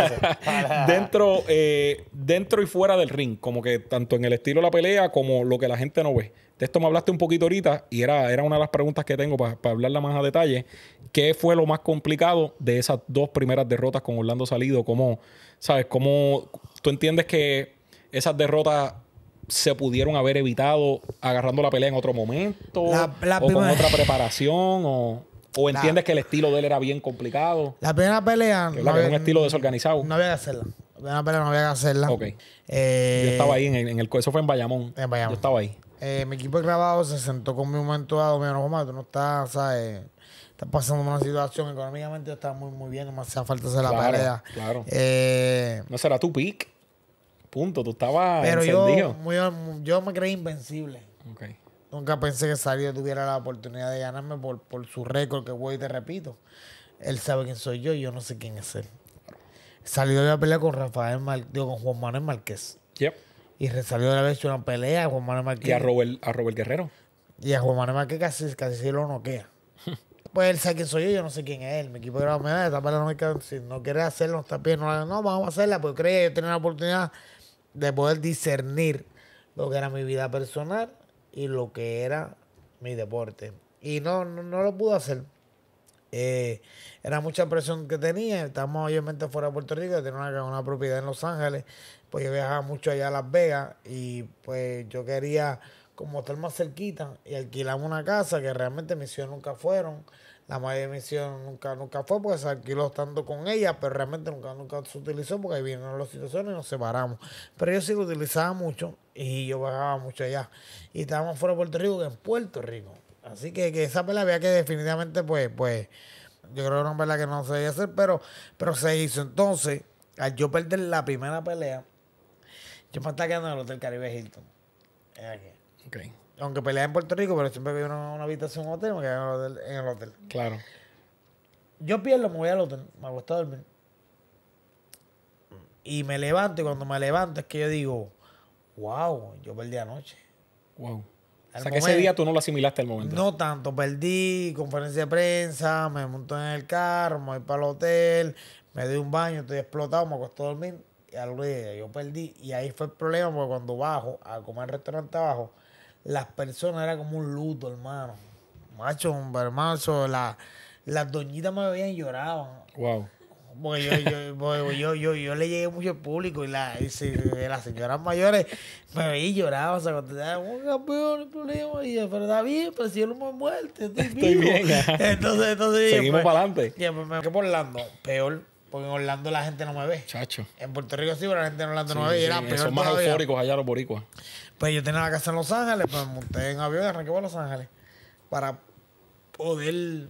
dentro, eh, dentro y fuera del ring, como que tanto en el estilo de la pelea como lo que la gente no ve. De esto me hablaste un poquito ahorita y era, era una de las preguntas que tengo para hablarla más a detalle. ¿Qué fue lo más complicado de esas dos primeras derrotas con Orlando Salido? ¿Cómo, sabes, cómo tú entiendes que esas derrotas se pudieron haber evitado agarrando la pelea en otro momento o con otra preparación o, o entiendes que el estilo de él era bien complicado. La primera pelea un estilo desorganizado. No había que hacerla. La primera pelea no había que hacerla. Eh, Yo estaba ahí en, el eso fue en Bayamón. en Bayamón. Yo estaba ahí. Eh, mi equipo de grabado se sentó con mi momento dado, me dijo, no, tú no estás, ¿sabes? Estás pasando una situación económicamente, está muy, muy bien, no me hacía falta hacer la pared Claro. Eh, no será tu pick. Punto, tú estabas pero Yo, yo me creí invencible. Nunca pensé que y tuviera la oportunidad de ganarme por, su récord que voy te repito. Él sabe quién soy yo y yo no sé quién es él. Salió de la pelea con Rafael con Juan Manuel Márquez. Yep. Y de la vez una pelea a Juan Manuel Y a Robert, a Guerrero. Y a Juan Manuel Marquez casi, casi lo noquea. pues él sabe quién soy yo, yo no sé quién es él. Mi equipo de la me da, esta no me Si no quiere hacerlo, está bien, no, vamos a hacerla, porque creía yo tenía la oportunidad de poder discernir lo que era mi vida personal y lo que era mi deporte. Y no, no, lo pude hacer. Eh, era mucha presión que tenía. Estamos obviamente fuera de Puerto Rico, tenía una, una propiedad en Los Ángeles pues yo viajaba mucho allá a Las Vegas y pues yo quería como estar más cerquita y alquilamos una casa que realmente mis hijos nunca fueron. La mayoría de mis hijos nunca, nunca fue porque se alquiló tanto con ella, pero realmente nunca, nunca se utilizó porque ahí vinieron las situaciones y nos separamos. Pero yo sí lo utilizaba mucho y yo viajaba mucho allá. Y estábamos fuera de Puerto Rico que en Puerto Rico. Así que, esa pelea había que definitivamente, pues, pues, yo creo que era una pelea que no se debía hacer, pero, pero se hizo. Entonces, al yo perder la primera pelea, yo me estaba quedando en el Hotel Caribe Hilton. aquí. Okay. Aunque peleé en Puerto Rico, pero siempre que una, una habitación en un hotel, me quedé en el hotel, Claro. Yo pierdo, me voy al hotel, me gusta dormir. Y me levanto, y cuando me levanto es que yo digo, wow, yo perdí anoche. Wow. o sea, que ese día tú no lo asimilaste al momento. No tanto, perdí conferencia de prensa, me monté en el carro, me voy para el hotel, me doy un baño, estoy explotado, me acuesto a dormir yo perdí. Y ahí fue el problema, porque cuando bajo a comer al restaurante abajo, las personas era como un luto, hermano. Macho, hermano, las doñitas me veían llorado Wow. Porque yo, yo, yo, yo, le llegué mucho al público y, la, las señoras mayores me veían y lloraban. O sea, cuando un oh, campeón, problema. Y de verdad, bien, pero si yo no me estoy, vivo. bien. entonces, entonces. Seguimos para adelante. me por Peor porque en Orlando la gente no me ve. Chacho. En Puerto Rico sí, pero la gente en Orlando no me ve. y son más eufóricos allá los boricuas. Pues yo tenía la casa en Los Ángeles, pues me monté en avión y arranqué para Los Ángeles. Para poder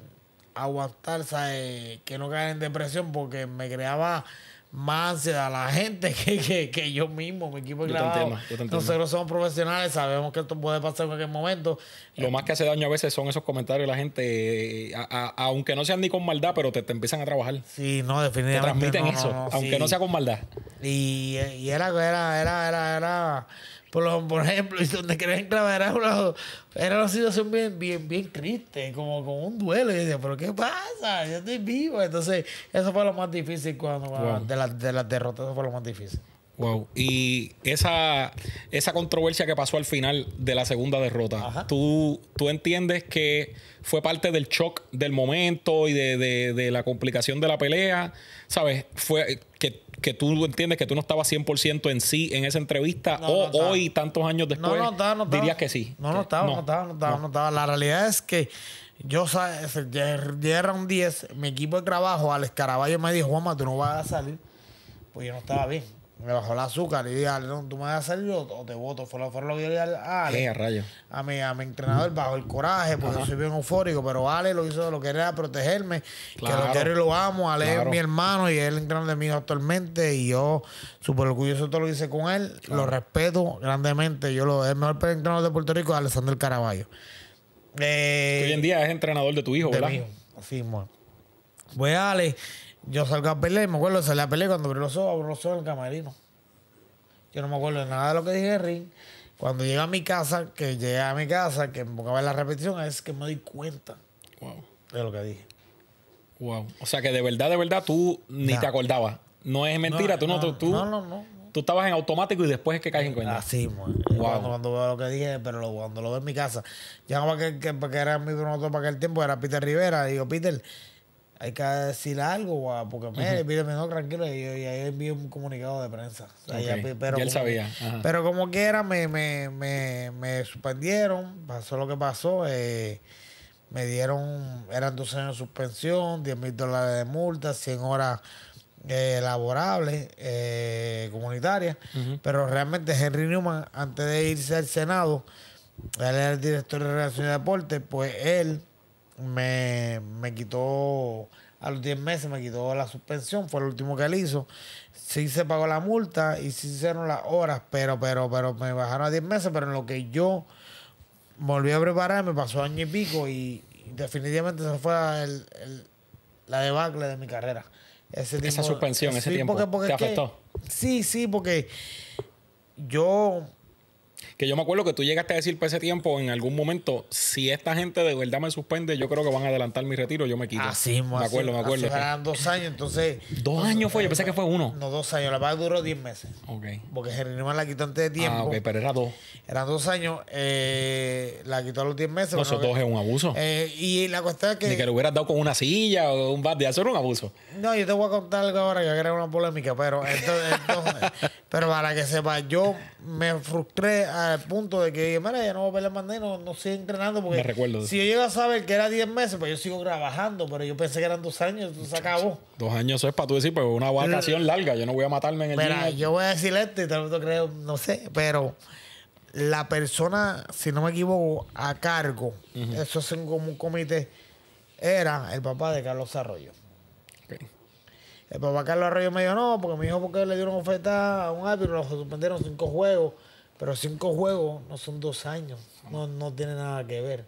aguantar, ¿sabes? Que no caer en depresión porque me creaba más a la gente que, yo mismo, mi equipo de grabado. Nosotros somos profesionales, sabemos que esto puede pasar en cualquier momento. Lo más que hace daño a veces son esos comentarios de la gente, eh, aunque no sean ni con maldad, pero te, empiezan a trabajar. Sí, no, definitivamente. transmiten eso, aunque no sea con maldad. Y, eh, y era, era, era, era, era por, lo, por ejemplo, y donde querían clavar era una, era una situación bien, bien, bien triste, como, como un duelo. Y decía, ¿pero qué pasa? Yo estoy vivo. Entonces, eso fue lo más difícil cuando ah, de, las, derrotas, eso fue lo más difícil. Wow. Y esa, esa controversia que pasó al final de la segunda derrota, ¿tú, ¿tú entiendes que fue parte del shock del momento y de, de, de la complicación de la pelea? ¿Sabes? Fue que que tú entiendes que tú no estabas 100% en sí en esa entrevista o hoy, tantos años después, dirías que sí? No, no estaba, no, estaba, no estaba, La realidad es que yo, ¿sabes? era un 10, mi equipo de trabajo, al escarabajo me dijo, Juanma, tú no vas a salir. Pues yo no estaba bien me bajó el azúcar y dije, no, tú me vas a hacer yo o te voto. Fue lo, fue que yo dije a Ale. a, rayo. a, mi, a mi entrenador bajo el coraje, porque yo soy bien eufórico, pero Ale lo hizo lo que era protegerme, que lo quiero y lo amo. Ale es mi hermano y él es el entrenador de mí actualmente y yo súper orgulloso todo lo que hice con él. Lo respeto grandemente. Yo lo, el mejor entrenador de Puerto Rico es Alexander Caraballo. que hoy en eh, día es entrenador de tu hijo, ¿verdad? Sí, hijo. Sí, bueno. Pues, Ale yo salgo a pelear y me acuerdo, salí a pelear cuando abrió los ojos, abrió los ojos el camarino. Yo no me acuerdo de nada de lo que dije ring. Cuando llega a mi casa, que llegué a mi casa, que me ver la repetición, es que me doy cuenta de lo que dije. Wow. O sea que de verdad, de verdad, tú ni te acordabas. No es mentira, tú no, no, tú. Tú estabas en automático y después es que caes en cuenta. Así, eh. Cuando, veo lo que dije, pero cuando lo veo en mi casa, ya no para que, era mi promotor para aquel tiempo, era Peter Rivera. Y digo, Peter, hay que decir algo, porque me pide menor tranquilo, y, ahí envío un comunicado de prensa. pero sabía. Pero como quiera, me, me, me, me, suspendieron, pasó lo que pasó, eh, me dieron, eran 12 años de suspensión, 10 mil dólares de multa, 100 horas eh, laborables, eh, comunitarias, pero realmente Henry Newman, antes de irse al Senado, él era el director de Relaciones de Deportes, pues él me, quitó, a los 10 meses me quitó la suspensión, fue lo último que él hizo. Sí se pagó la multa y sí se hicieron las horas, pero, pero, pero me bajaron a 10 meses, pero en lo que yo volví a preparar me pasó año y pico y, definitivamente esa fue el, la debacle de mi carrera. esa suspensión, ese, tiempo, te afectó. sí, sí, porque yo que yo me acuerdo que tú llegaste a decir para ese tiempo, en algún momento, si esta gente de verdad me suspende, yo creo que van a adelantar mi retiro, yo me quito. Así, me acuerdo, me acuerdo. Eran dos años, entonces. ¿Dos años fue? Yo pensé que fue uno. No, dos años. La paga duró diez meses. Ok. Porque Jerry la quitó antes de tiempo. Ah, ok, pero era dos. Eran dos años. Eh, la quitó a los diez meses. No, esos dos es un abuso. Eh, y la cuestión es que. Ni que le hubieras dado con una silla o un bat de eso era un abuso. No, yo te voy a contar algo ahora que era una polémica, pero. entonces, pero para que sepa, yo me frustré al punto de que mira, ya no voy a pelear más no, no sigo entrenando porque si yo llego a saber que era 10 meses, pues yo sigo trabajando, pero yo pensé que eran dos años, entonces acabó. Dos años eso es para tú decir, pues una vacación larga, yo no voy a matarme en el Mira, yo voy a decir esto y tal vez creo, no sé, pero la persona, si no me equivoco, a cargo, eso es como un comité, era el papá de Carlos Arroyo. El papá Carlos Arroyo me dijo, no, porque mi hijo porque le dieron oferta a un árbitro, lo suspendieron cinco juegos. Pero cinco juegos no son dos años, no, no tiene nada que ver.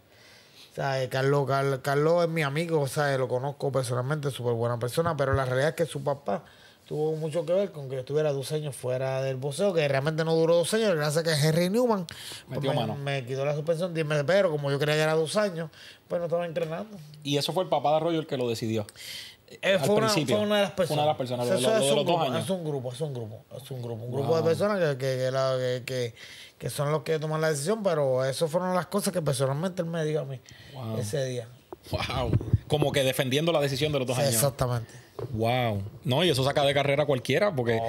Eh, Carlos, es mi amigo, sea lo conozco personalmente, súper buena persona, pero la realidad es que su papá tuvo mucho que ver con que yo estuviera dos años fuera del boxeo, que realmente no duró dos años, gracias a que Henry Newman pues, me, quitó la suspensión 10 pero como yo quería que era dos años, pues no estaba entrenando. Y eso fue el papá de Arroyo el que lo decidió. Eh, fue, una, de las personas. Una de las personas. Eso, es, un grupo, es, un grupo, es un grupo, es un grupo. Un grupo de personas que, que, que, que, son los que toman la decisión, pero eso fueron las cosas que personalmente él me dijo a mí ese día. Wow. Como que defendiendo la decisión de los dos años. Exactamente. Wow. No, y eso saca de carrera cualquiera, porque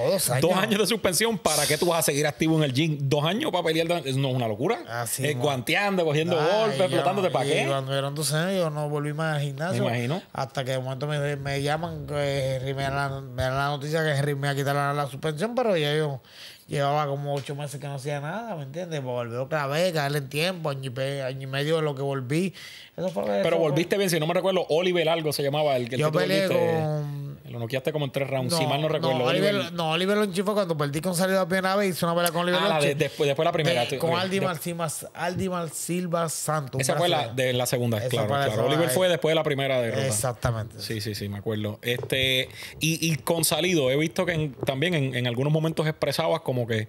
dos, años. de suspensión, ¿para qué tú vas a seguir activo en el gym? Dos años para pelear, no es una locura. Así, eh, guanteando, cogiendo golpes, flotándote para qué. Cuando eran 12 años, yo no volví más al gimnasio. Me imagino. Hasta que de momento me, me llaman, me, dan la, noticia que Henry me va a quitar la suspensión, pero ya yo llevaba como ocho meses que no hacía nada, ¿me entiendes? Volví otra vez, caerle en tiempo, año y, medio de lo que volví. Pero volviste bien, si no me recuerdo, Oliver algo se llamaba el que Yo peleé lo noqueaste como en tres rounds, si mal no recuerdo. No, Oliver, no, Oliver lo enchifó cuando perdí con Salido a primera vez, hizo una pelea con Oliver Ah, de, después, después la primera. Eh, con Aldi Aldimar, Silva Santos. Esa fue la de la segunda, claro. claro. Oliver fue después de la primera de derrota. Exactamente. Sí, sí, sí, me acuerdo. Este, y, y con salido, he visto que también en, algunos momentos expresabas como que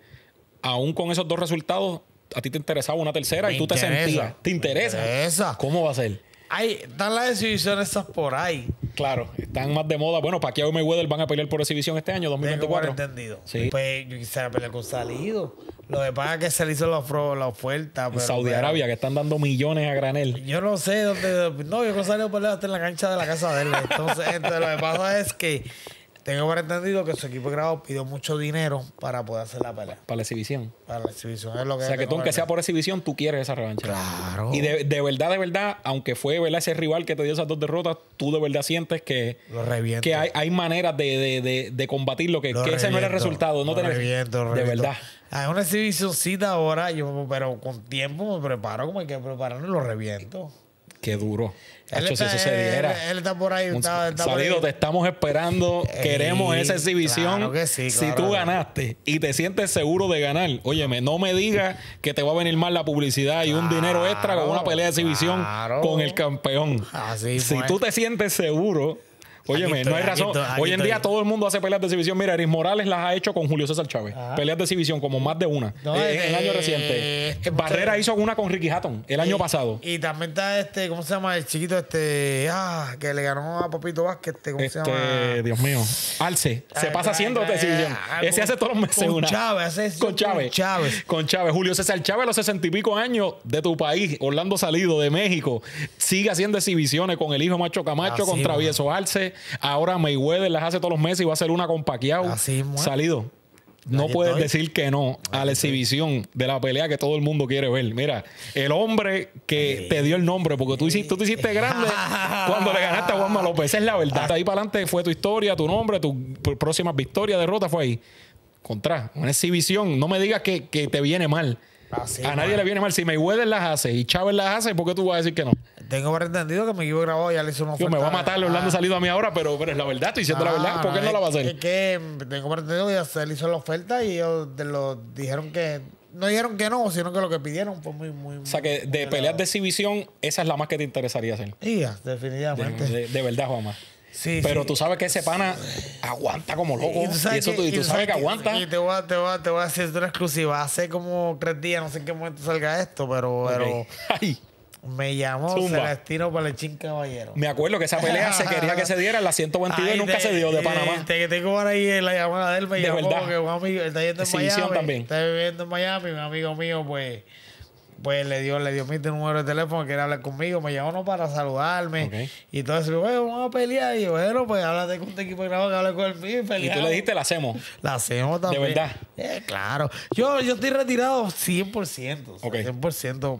aún con esos dos resultados, a ti te interesaba una tercera y tú te sentías. ¿Te interesa? ¿Cómo va a ser? Hay, están las exhibiciones esas por ahí. Claro, están más de moda. Bueno, para Pacquiao y Mayweather van a pelear por exhibición este año, 2024. entendido. Sí. Pues yo quisiera pelear con Salido. Lo de paga que se le hizo la, oferta. En pero, Saudi pues, Arabia, que están dando millones a granel. Yo no sé dónde. No, yo con Salido peleo hasta en la cancha de la casa de él. Entonces, entonces lo que pasa es que tengo por entendido que su equipo de grado pidió mucho dinero para poder hacer la pelea. Para la exhibición. Para la exhibición, es lo que O sea, que aunque sea por exhibición, tú quieres esa revancha. Claro. Y de, verdad, de verdad, aunque fue ¿verdad? ese rival que te dio esas dos derrotas, tú de verdad sientes que, lo reviento. que hay, maneras de, de, combatir que, ese no era el resultado. No lo reviento, de verdad. Hay ah, una exhibicióncita ahora, yo, pero con tiempo me preparo como hay que prepararme lo reviento. Qué duro. Él, si eso se diera, él, está por ahí. salido, te estamos esperando. Queremos esa exhibición. si tú ganaste y te sientes seguro de ganar, óyeme, no me digas que te va a venir mal la publicidad y un dinero extra con una pelea de exhibición con el campeón. si tú te sientes seguro Óyeme, no hay razón. Hoy en día todo el mundo hace peleas de exhibición. Mira, Eris Morales las ha hecho con Julio César Chávez. Ah. Peleas de exhibición como más de una. Eh, el año eh, reciente. Barrera hizo una con Ricky Hatton el año pasado. Y también está este, ¿cómo se llama? El chiquito este, ah, que le ganó a Popito Vázquez. Este, ¿Cómo se este, llama? Dios mío. Alce. Se pasa haciendo ay, Ese hace todos los meses con Chávez, con Chávez. Con Chávez. Julio César Chávez, los sesenta y pico años de tu país, Orlando Salido de México, sigue haciendo exhibiciones con el hijo Macho Camacho, con Travieso Alce Ahora Mayweather las hace todos los meses y va a ser una con Pacquiao. Así, salido. No puedes decir que no a la exhibición de la pelea que todo el mundo quiere ver. Mira, el hombre que te dio el nombre, porque tú te hiciste grande cuando le ganaste a Juanma López. Esa es la verdad. Hasta ahí para adelante fue tu historia, tu nombre, tu próximas victorias derrota fue ahí. Contra, una exhibición. No me digas que te viene mal. Ah, a nadie le viene mal. Si Mayweather las hace y Chávez las hace, ¿por qué tú vas a decir que no? Tengo por entendido que me equipo grabado ya le hizo una oferta. Yo me va a matar, Orlando hablando ah. salido a mí ahora, pero, pero es la verdad, estoy diciendo la ah, verdad. ¿Por qué no, la va a hacer? Es que tengo por entendido que ya se le hizo la oferta y ellos de lo, dijeron que no dijeron que no, sino que lo que pidieron fue muy, muy. O sea, que de peleas de exhibición, esa es la más que te interesaría hacer. Sí, definitivamente. De, de verdad, Juanma. Sí, pero tú sabes que ese pana aguanta como loco. y, eso tú, y tú, sabes, que, aguanta. Y te voy, a, te, voy a, te decir una exclusiva. Hace como tres días, no sé en qué momento salga esto, pero. pero Ay. Me llamó para el Palechín Caballero. Me acuerdo que esa pelea se quería que se diera en la 122 y nunca se dio de Panamá. Te, tengo ahora ahí la llamada de él. Me verdad. que un amigo está yendo en Miami. Está viviendo en Miami. Un amigo mío, pues pues le dio, le dio mi número de teléfono, quería hablar conmigo, me llamó no para saludarme. Y todo eso, bueno, vamos a pelear. Y bueno, pues háblate con tu equipo de trabajo que habla con el mío y Y tú le dijiste, la hacemos. La hacemos también. De verdad. Eh, claro. Yo, yo estoy retirado 100%. 100%.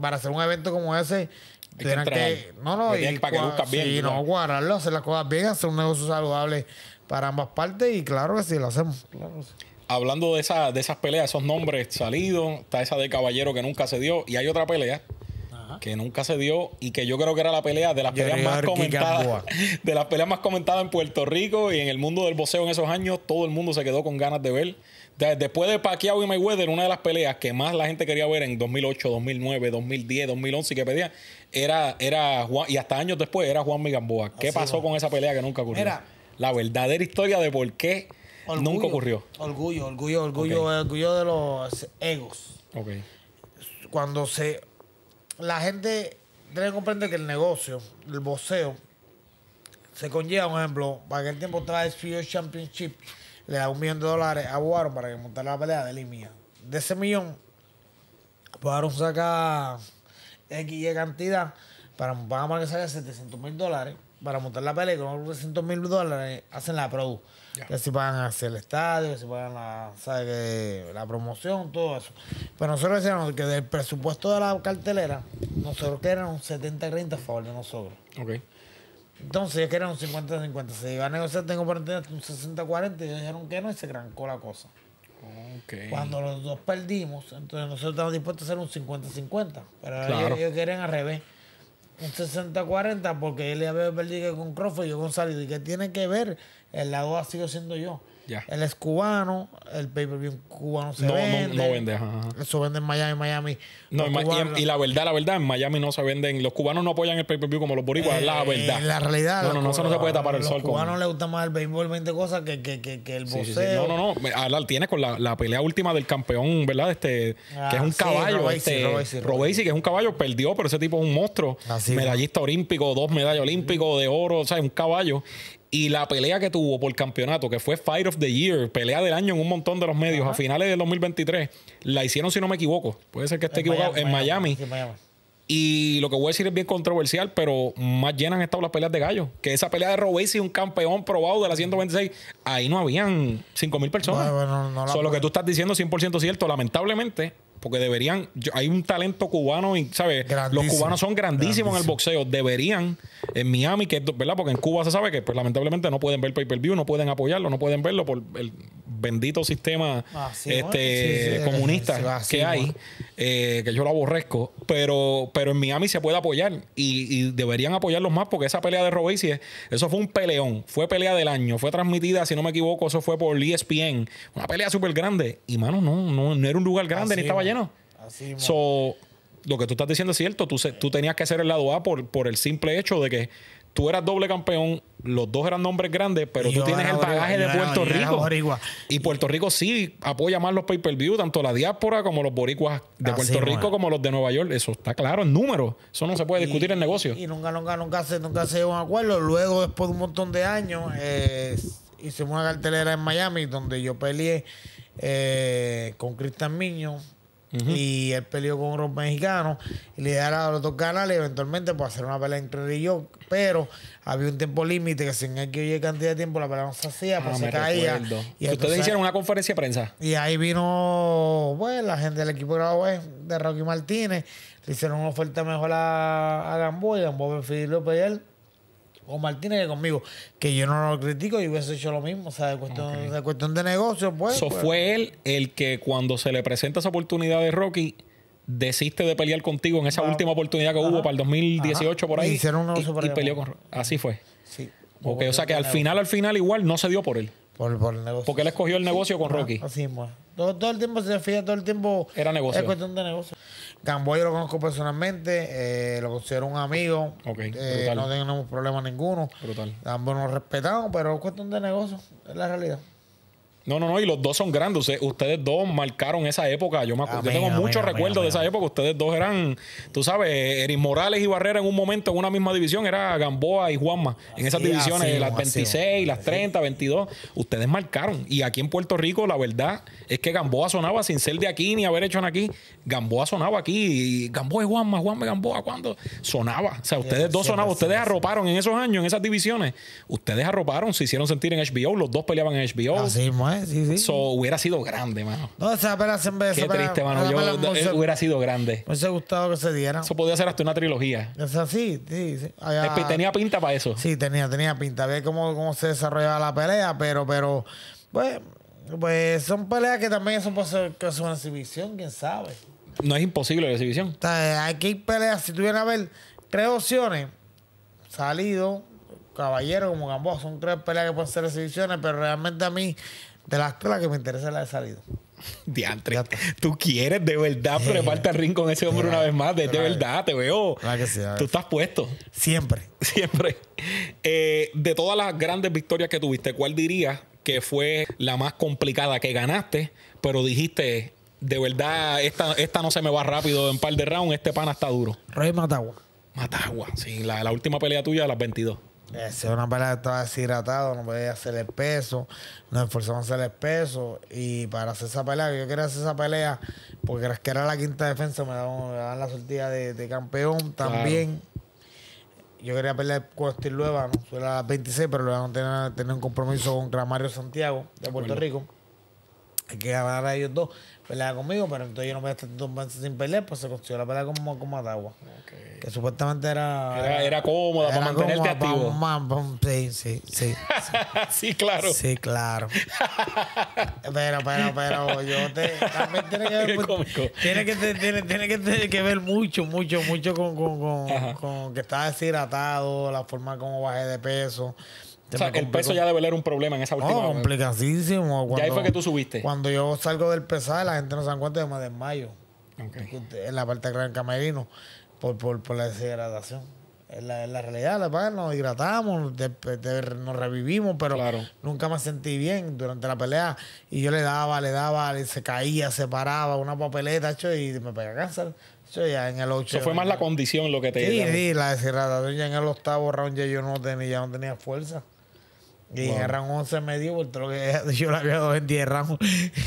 Para hacer un evento como ese, tienen que, no, no, y para que bien. Sí, ¿no? no, guardarlo, hacer las cosas bien, hacer un negocio saludable para ambas partes y claro que sí, lo hacemos. Claro que sí hablando de, esa, de esas peleas, esos nombres salidos, está esa de Caballero que nunca se dio y hay otra pelea que nunca se dio y que yo creo que era la pelea de las peleas más comentadas de las peleas más comentadas en Puerto Rico y en el mundo del boxeo en esos años todo el mundo se quedó con ganas de ver después de Pacquiao y Mayweather una de las peleas que más la gente quería ver en 2008 2009 2010 2011 y que pedía era era Juan, y hasta años después era Juan Migamboa ¿qué pasó con esa pelea que nunca ocurrió? la verdadera historia de por qué nunca ocurrió. Orgullo, orgullo, orgullo, orgullo de los egos. Cuando se. La gente tiene que comprender que el negocio, el boxeo, se conlleva, por ejemplo, para aquel tiempo trae el Fio Championship, le da un millón de dólares a Warren para que montara la pelea de él mía. De ese millón, Warren saca X cantidad para, que salga 700 mil dólares para montar la pelea y con 300 mil dólares hacen la producción. Que si van a hacer el estadio, si van la promoción, todo eso. Pero nosotros decíamos que del presupuesto de la cartelera, nosotros queríamos 70-30 a favor de nosotros. Ok. Entonces ellos querían un 50-50. Se iba a negociar, tengo por entender un 60-40 y ellos dijeron que no y se crancó la cosa. Okay. Cuando los dos perdimos, entonces nosotros estamos dispuestos a hacer un 50-50. Pero ellos, querían al revés un 60-40 porque él había perdido con Crawford y yo con Salido. ¿Y qué tiene que ver el lado ha sido siendo yo. Él es cubano, el pay-per-view cubano se no, vende. No, no vende, ajá, Eso vende en Miami, Miami. No, y, y, la verdad, la verdad, en Miami no se venden. Los cubanos no apoyan el pay-per-view como los boricuas, la eh, verdad. La realidad. No, no, no, no se puede tapar el sol. A los cubanos les gusta más el béisbol 20 cosas que, que, que, que el boxeo. Sí, No, no, no. Tiene tiene con la, la, pelea última del campeón, ¿verdad? Este, que es ah, un caballo. Robesi, este, que es un caballo, perdió, pero ese tipo es un monstruo. Medallista olímpico, dos medallas olímpicos de oro, o sea, es un caballo y la pelea que tuvo por campeonato, que fue Fight of the Year, pelea del año en un montón de los medios a finales del 2023, la hicieron, si no me equivoco, puede ser que esté equivocado, en Miami. Y lo que voy a decir es bien controversial, pero más llenas han estado las peleas de gallo. Que esa pelea de Robesi, un campeón probado de la 126, ahí no habían 5.000 personas. No, Solo lo que tú estás diciendo 100% cierto. Lamentablemente, porque deberían, hay un talento cubano y, ¿sabes? Los cubanos son grandísimos en el boxeo, deberían en Miami, que, ¿verdad? Porque en Cuba se sabe que pues, lamentablemente no pueden ver pay-per-view, no pueden apoyarlo, no pueden verlo por el bendito sistema comunista que hay, que yo lo aborrezco, pero, pero en Miami se puede apoyar y, deberían apoyarlos más porque esa pelea de si eso fue un peleón, fue pelea del año, fue transmitida, si no me equivoco, eso fue por ESPN, una pelea súper grande y mano, no, no, era un lugar grande, ni estaba lleno. Así, lo que tú estás diciendo es cierto, tú, tú tenías que ser el lado A por, por el simple hecho de que tú eras doble campeón, los dos eran nombres grandes, pero tú tienes el bagaje de Puerto Rico. Y Puerto Rico sí apoya más los pay-per-view, tanto la diáspora como los boricuas de Puerto Rico como los de Nueva York. Eso está claro en números. Eso no se puede discutir en negocio. Y nunca, nunca, nunca se, nunca se a un acuerdo. Luego, después de un montón de años, eh, hicimos una cartelera en Miami donde yo peleé eh, con Cristian Miño y él peleó con un otros mexicano y le a los dos canales eventualmente pues hacer una pelea entre él y yo. Pero había un tiempo límite que sin el que oye cantidad de tiempo la pelea no se hacía, ah, pues se caía. Y hicieron una conferencia de prensa. Y ahí vino pues, la gente del equipo de, de Rocky Martínez. Le hicieron una oferta mejor a, a Gamboa y Gamboa prefirió con Martínez que conmigo. Que yo no lo critico y hubiese hecho lo mismo. O sea, de cuestión, de, negocio, pues. Eso pues. fue él el que cuando se le presenta esa oportunidad de Rocky, desiste de pelear contigo en esa última oportunidad que hubo para el 2018 por ahí. Y hicieron peleó con Así fue. Sí. o sea que al final, al final, igual no se dio por él. Por, el negocio. Porque él escogió el negocio con Rocky. Así es. Todo, todo, el tiempo se fía todo el tiempo. Era negocio. Es cuestión de negocio yo lo conozco personalmente, eh, lo considero un amigo. Okay, eh, no tenemos problema ninguno. Brutal. Ambos nos respetamos, pero es cuestión de negocio, es la realidad. No, no, no, y los dos son grandes. Ustedes, dos marcaron esa época. Yo, me tengo muchos recuerdos de esa época. Ustedes dos eran, tú sabes, Eris Morales y Barrera en un momento en una misma división. Era Gamboa y Juanma. En esas divisiones, las 26, las 30, 22. Ustedes marcaron. Y aquí en Puerto Rico, la verdad es que Gamboa sonaba sin ser de aquí ni haber hecho en aquí. Gamboa sonaba aquí. Gamboa y Juanma, Juanma y Gamboa, ¿cuándo? Sonaba. O sea, ustedes dos sonaban. Ustedes arroparon en esos años, en esas divisiones. Ustedes arroparon, se hicieron sentir en HBO. Los dos peleaban en HBO eso hubiera sido grande, mano. No, esa pena se Qué triste, mano. Yo, eh, hubiera sido grande. Me hubiese gustado que se diera. Eso podía ser hasta una trilogía. eso sí, sí. tenía pinta para eso. Sí, tenía, tenía pinta. ve cómo, cómo se desarrollaba la pelea, pero, pero, pues, pues son peleas que también son que una exhibición, quién sabe. No es imposible la exhibición. hay que ir peleas. Si tuvieran a ver tres opciones, salido, caballero como Gamboa, son tres peleas que pueden ser exhibiciones, pero realmente a mí de las que me interesa la de salido. Diantre. Tú quieres de verdad prepararte al ring con ese hombre una vez más. De, verdad, te veo. Que sea. Tú estás puesto. Siempre. Siempre. Eh, de todas las grandes victorias que tuviste, ¿cuál dirías que fue la más complicada que ganaste? Pero dijiste, de verdad, esta, esta no se me va rápido en par de rounds. Este pana está duro. Rey Matagua. Matagua, sí. La, la última pelea tuya a las 22. Es una pelea que estaba deshidratado, no podía hacer el peso, nos esforzamos a hacer el peso y para hacer esa pelea, yo quería hacer esa pelea porque que era la quinta defensa, me daban, la sortida de, campeón también. Yo quería pelear con Steve Lueva, 26, pero luego no un compromiso con Mario Santiago de Puerto Rico. Hay que ganar a ellos dos peleaba conmigo, pero entonces yo no podía estar dos meses sin pelear, pues se construyó la pelea como, como Atagua. Que supuestamente era. Era, cómoda para mantenerte activo. sí, sí, sí. sí, claro. Sí, claro. pero, pero, pero, yo te. También tiene que ver. tiene, que, que, ver mucho, mucho, mucho con, con, con, con que estaba deshidratado, la forma como bajé de peso o sea, el peso ya debe leer un problema en esa última. No, complicadísimo. Y ya ahí fue que tú subiste. Cuando yo salgo del pesaje la gente no se dan cuenta de más mayo. En la parte gran camerino, por, por, por la deshidratación. En la, la realidad, nos hidratamos, nos revivimos, pero nunca me sentí bien durante la pelea. Y yo le daba, le daba, se caía, se paraba, una papeleta, y me pega cáncer. eso ya en el 8 Eso fue más la condición lo que te Sí, sí, la deshidratación. Ya en el octavo round ya yo no tenía, ya no tenía fuerza. Y en el round 11 me dio, porque yo le había dado en 10 rounds.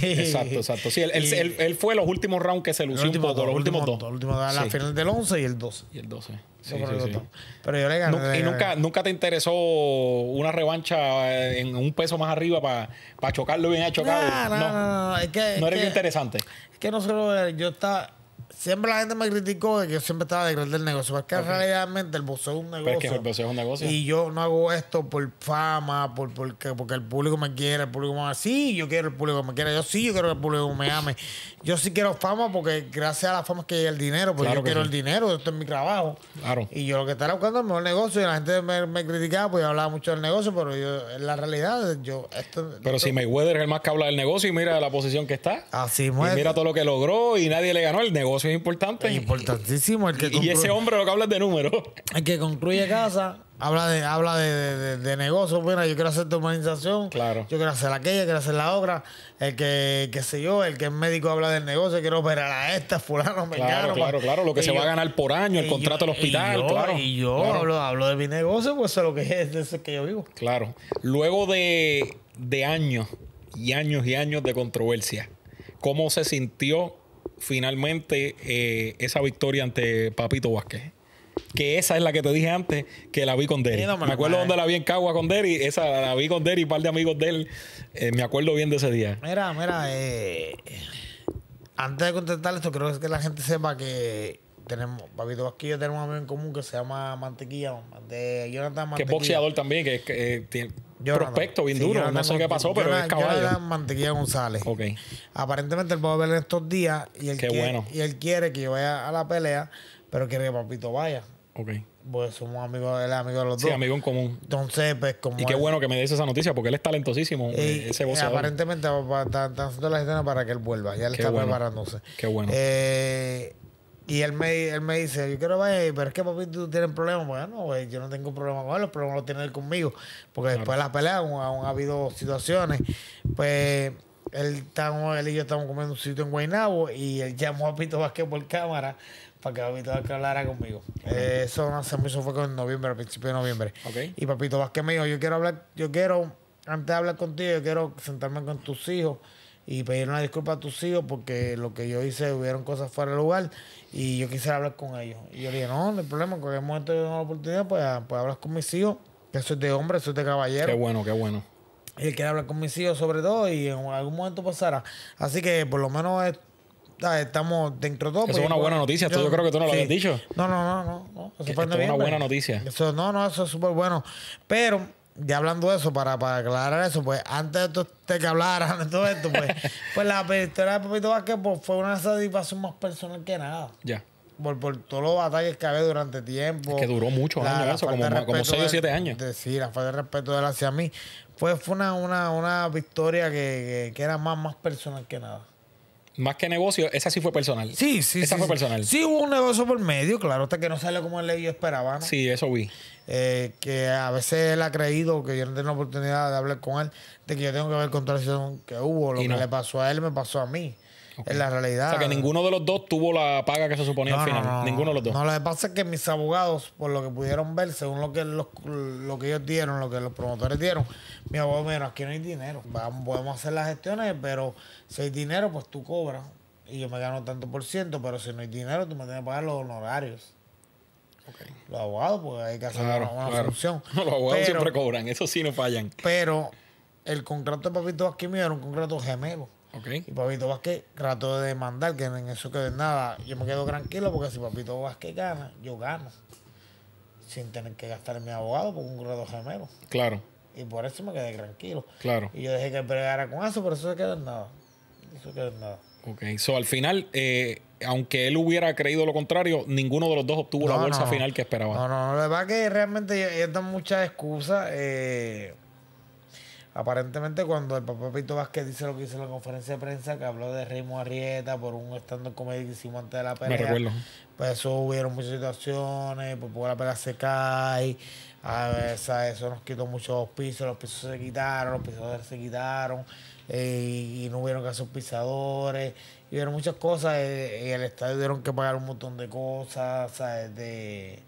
exacto, exacto. Sí, él, fue los últimos rounds que se lució los últimos dos. Los últimos dos, la final del 11 y el 12. Y el 12. Pero yo le gané. ¿Y nunca, nunca te interesó una revancha eh, en un peso más arriba para chocarlo chocarlo bien a chocarlo? no, no, no, no, eres interesante. Es que no solo yo estaba siempre la gente me criticó de que yo siempre estaba de degradando del negocio. Porque realmente el un negocio. es un negocio. Y yo no hago esto por fama, por, porque, porque el público me quiere, el público me ama. Sí, yo quiero el público me quiere. Yo sí, yo quiero que el público me ame. Yo sí quiero fama porque gracias a la fama es que hay el dinero. Porque yo quiero el dinero, esto es mi trabajo. Y yo lo que estaba buscando es el mejor negocio. Y la gente me, criticaba, porque yo hablaba mucho del negocio, pero yo, en la realidad, yo. Esto, pero si Mayweather es el más que habla del negocio y mira la posición que está. Así Y mira todo lo que logró y nadie le ganó el negocio es importante. Es importantísimo. El que y, ese hombre lo que habla es de números. El que construye casa habla de habla de, de, negocios. yo quiero hacer tu organización Claro. Yo quiero hacer aquella, quiero hacer la obra El que, qué sé yo, el que es médico habla del negocio. Quiero operar a esta, fulano, me Claro, claro, claro. Lo que se va a ganar por año, el contrato del hospital. Y yo, claro, y yo Hablo, de mi negocio, pues eso es lo que es, de eso que yo vivo. Claro. Luego de, de años y años y años de controversia, ¿cómo se sintió finalmente eh, esa victoria ante Papito Vázquez. Que esa es la que te dije antes, que la vi con Derry. me, acuerdo dónde la vi en Cagua con Derry. Esa la vi con Derry, un par de amigos de él. Eh, me acuerdo bien de ese día. Mira, mira, eh, antes de contestar esto, creo que la gente sepa que tenemos, Papito Vasquillo tenemos un amigo en común que se llama Mantequilla, de Jonathan Mantequilla. Que es boxeador también, que, que eh, tiene prospecto bien duro. no sé qué pasó, pero es caballo. Jonathan Mantequilla González. Ok. Aparentemente él va a ver en estos días y él, quiere, y él quiere que yo vaya a la pelea, pero quiere que Papito vaya. Ok. Pues somos amigos, él es amigo de los dos. Sí, amigo en común. Entonces, pues como. Y qué bueno que me des esa noticia, porque él es talentosísimo, eh, ese eh, boxeador. Aparentemente están haciendo la escena para que él vuelva. Ya él está preparándose. Qué bueno. Eh y él me, él me dice, yo quiero ver, pero es que papito tú tienes problemas. Bueno, pues, yo no tengo problema con él, los problemas lo tiene él conmigo. Porque después de las pelea aún, ha habido situaciones. Pues él, estamos, él y yo estamos comiendo un sitio en Guaynabo y él llamó a Pito Vázquez por cámara para que Papito Vázquez hablara conmigo. Eso no se fue en noviembre, a principio de noviembre. Y Papito Vázquez me dijo, yo quiero hablar, yo quiero, antes de hablar contigo, yo quiero sentarme con tus hijos y pedir una disculpa a tus hijos porque lo que yo hice hubieron cosas fuera del lugar y yo quisiera hablar con ellos. Y yo le dije, no, no hay problema, en cualquier momento yo tengo la oportunidad, pues, hablar pues, hablas con mis hijos, que eso es de hombre, eso es de caballero. Qué bueno, qué bueno. Y él quiere hablar con mis hijos sobre todo y en algún momento pasará. Así que por lo menos ah, estamos dentro de todo. Eso pues, es una buena noticia, yo, esto yo creo que tú no lo habías dicho. No, no, no, no. Eso fue es una buena noticia. Eso, no, no, eso es súper bueno. Pero ya hablando de eso, para, aclarar eso, pues antes de, que hablaran de todo esto, pues, pues la victoria de Pepito Vázquez pues, fue una satisfacción más personal que nada. Ya. Por, todos los batalles que había durante tiempo. que duró mucho años como, como 6 o 7 años. De, sí, la falta de respeto de él hacia mí. Pues fue una, una, victoria que, era más, más personal que nada. Más que negocio, esa sí fue personal. Sí, sí. Esa fue personal. Sí hubo un negocio por medio, claro, hasta que no sale como él y yo esperaba. ¿no? Sí, eso vi. Eh, que a veces él ha creído que yo no tengo la oportunidad de hablar con él, de que yo tengo que ver con toda la que hubo, lo que le pasó a él me pasó a mí. En la realidad. O sea, que ninguno de los dos tuvo la paga que se suponía al final. ninguno de los dos. No, lo que pasa es que mis abogados, por lo que pudieron ver, según lo que, los, lo que ellos dieron, lo que los promotores dieron, mi abogado me aquí no hay dinero. Vamos, podemos hacer las gestiones, pero si hay dinero, pues tú cobras. Y yo me gano tanto por ciento, pero si no hay dinero, tú me tienes que pagar los honorarios. Los abogados, pues hay que hacer una, una Los abogados siempre cobran, eso sí no fallan. Pero el contrato de Papito Vázquez mío era un contrato gemelo. Okay. Y Papito Vázquez trató de demandar que en eso quede nada. Yo me quedo tranquilo porque si Papito Vázquez gana, yo gano. Sin tener que gastar en mi abogado por un contrato gemelo. Claro. Y por eso me quedé tranquilo. Claro. Y yo dejé que pregara con eso, pero eso se quedó en nada. Eso quedó en nada. Ok, so al final, eh, aunque él hubiera creído lo contrario, ninguno de los dos obtuvo la bolsa final que esperaba. No, no, no, verdad que que realmente están muchas excusas. Eh, aparentemente, cuando el papá Pito Vázquez dice lo que hizo en la conferencia de prensa, que habló de Remo Arrieta por un estando up antes de la pelea. Pues eso hubieron muchas situaciones, pues la pelea se cae. A veces eso nos quitó muchos pisos, los pisos se quitaron, los pisos se quitaron. Eh, y no hubieron casos pisadores y hubieron muchas cosas. Eh, y el estadio tuvieron que pagar un montón de cosas, De,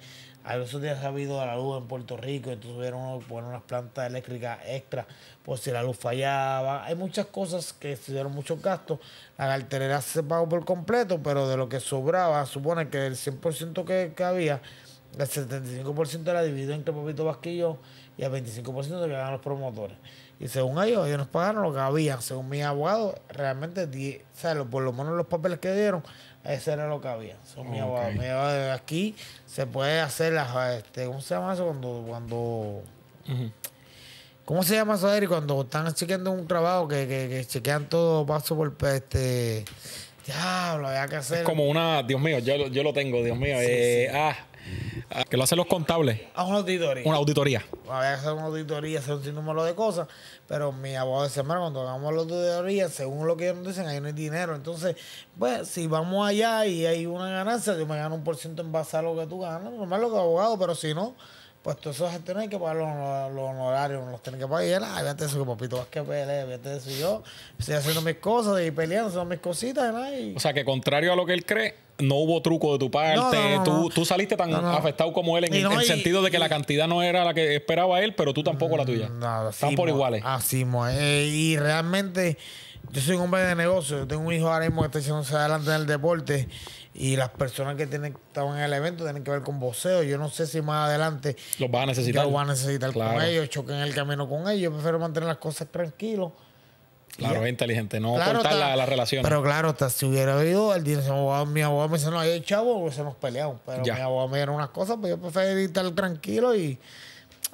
a días ha habido la luz en Puerto Rico, entonces tuvieron que poner unas plantas eléctricas extra por si la luz fallaba. Hay muchas cosas que se dieron muchos gastos. La carterera se pagó por completo, pero de lo que sobraba, supone que el 100% que, que había, el 75% era dividido entre Popito Vasquillo y el 25% que ganan los promotores. Y según ellos, ellos nos pagaron lo que había. Según mi abogado, realmente, por lo menos los papeles que dieron, ese era lo que había. Según Mi abogado, aquí se puede hacer las. Este, ¿Cómo se llama eso? Cuando. cuando ¿Cómo se llama eso, Eric? Cuando están chequeando un trabajo que, que, chequean todo paso por. Este, Diablo, había que hacer. Es como una. Dios mío, yo, lo tengo, Dios mío. Eh, ah, Ah, que lo hacen los contables. A una auditoría. Una auditoría. a hacer una auditoría, hacer un sinnúmero de cosas, pero mi abogado dice más cuando hagamos la auditoría, según lo que ellos nos dicen, ahí no hay dinero. Entonces, pues, si vamos allá y hay una ganancia, yo me gano un por ciento en base a lo que tú ganas, normal lo que abogado, pero si no, pues todos esos no hay que pagar los, honorarios, no los tienen que pagar. Y él, ay, vete eso, que papito, vas que pelear, vete eso. Y yo estoy haciendo mis cosas y peleando, son mis cositas. O sea, que contrario a lo que él cree, no hubo truco de tu parte. tú, saliste tan afectado como él en el, sentido de que la cantidad no era la que esperaba él, pero tú tampoco la tuya. Nada, Están por iguales. Así, mo, eh, y realmente, yo soy un hombre de negocio. Yo tengo un hijo ahora mismo que está echándose adelante en el deporte y las personas que tienen, estaban en el evento tienen que ver con voceo. Yo no sé si más adelante los van a necesitar. Los van a necesitar con ellos, choquen el camino con ellos. Yo prefiero mantener las cosas tranquilos. Claro, es inteligente, no cortar la, relación. Pero claro, está, si hubiera habido, el día, mi, abogado, mi abogado me dice, no, hay chavo, pues, se nos peleamos. Pero mi abogado me dieron unas cosas, pero pues, yo prefiero estar tranquilo y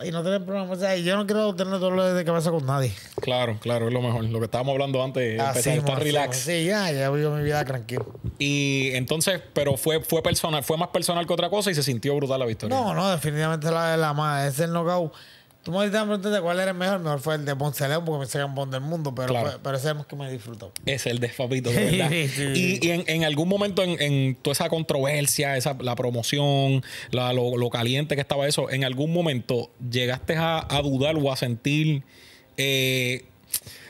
y no tener problemas. O sea, yo no quiero tener dolores de cabeza con nadie. Claro, claro, es lo mejor. Lo que estábamos hablando antes, así estar relax. Sí, ya, ya vivo mi vida tranquilo. Y entonces, pero fue, fue personal, fue más personal que otra cosa y se sintió brutal la victoria. No, no, definitivamente la, la más. el knockout Tú me estabas preguntando cuál era el mejor. mejor fue el de Ponce León porque me un campeón del mundo, pero, que me disfrutó. Es el de Fabito, de verdad. Y, en, algún momento, en, toda esa controversia, la promoción, lo, caliente que estaba eso, en algún momento llegaste a, dudar o a sentir, eh,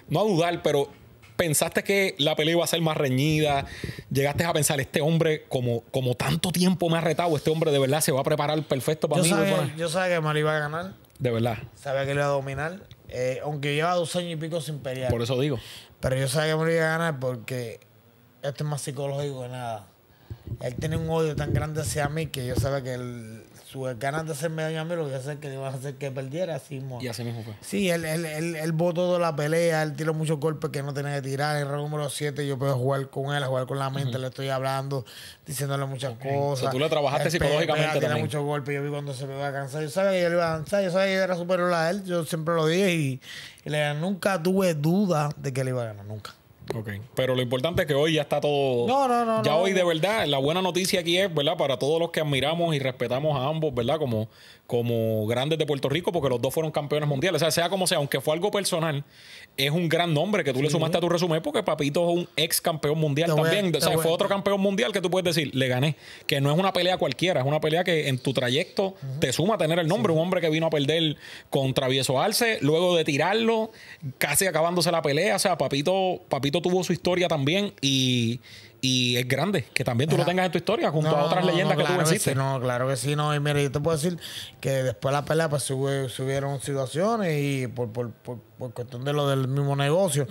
no a dudar, pero pensaste que la pelea iba a ser más reñida, llegaste a pensar, este hombre, como, como tanto tiempo me ha retado, este hombre de verdad se va a preparar perfecto para mí. yo sabía que Mario iba a ganar. De verdad. Sabía que lo iba a dominar. Eh, aunque lleva dos años y pico sin pelear. Por eso digo. Pero yo sabía que me lo iba a ganar porque esto es más psicológico que nada. Él tiene un odio tan grande hacia mí que yo sabía que él su ganas de hacerme daño a mí lo que hacer que iban a hacer que perdiera. Así, y así mismo fue. Sí, él, él, votó toda la pelea, él tiró muchos golpes que no tenía que tirar. el número 7 yo puedo jugar con él, jugar con la mente, le estoy hablando, diciéndole muchas cosas. O sea, tú le trabajaste psicológicamente también. muchos golpes, yo vi cuando se me iba a cansar. Yo sabía que yo iba a cansar, yo sabía que era superior a él, yo siempre lo dije y, y le, nunca tuve duda de que le iba a ganar, nunca pero lo importante es que hoy ya está todo. No, no, no. Ya hoy, de verdad, la buena noticia aquí es, ¿verdad? Para todos los que admiramos y respetamos a ambos, ¿verdad? Como, como grandes de Puerto Rico, porque los dos fueron campeones mundiales. O sea, sea como sea, aunque fue algo personal, es un gran nombre que tú le sumaste a tu resumen, porque Papito es un ex campeón mundial también. o sea, fue otro campeón mundial que tú puedes decir, le gané. Que no es una pelea cualquiera, es una pelea que en tu trayecto te suma tener el nombre. Un hombre que vino a perder contra Vieso Arce, luego de tirarlo, casi acabándose la pelea. O sea, Papito, Papito tuvo su historia también y, es grande que también tú lo tengas en tu historia junto a otras leyendas que tú venciste. no, claro que sí, no. Y mira, yo te puedo decir que después de la pelea pues subieron situaciones y por, cuestión de lo del mismo negocio.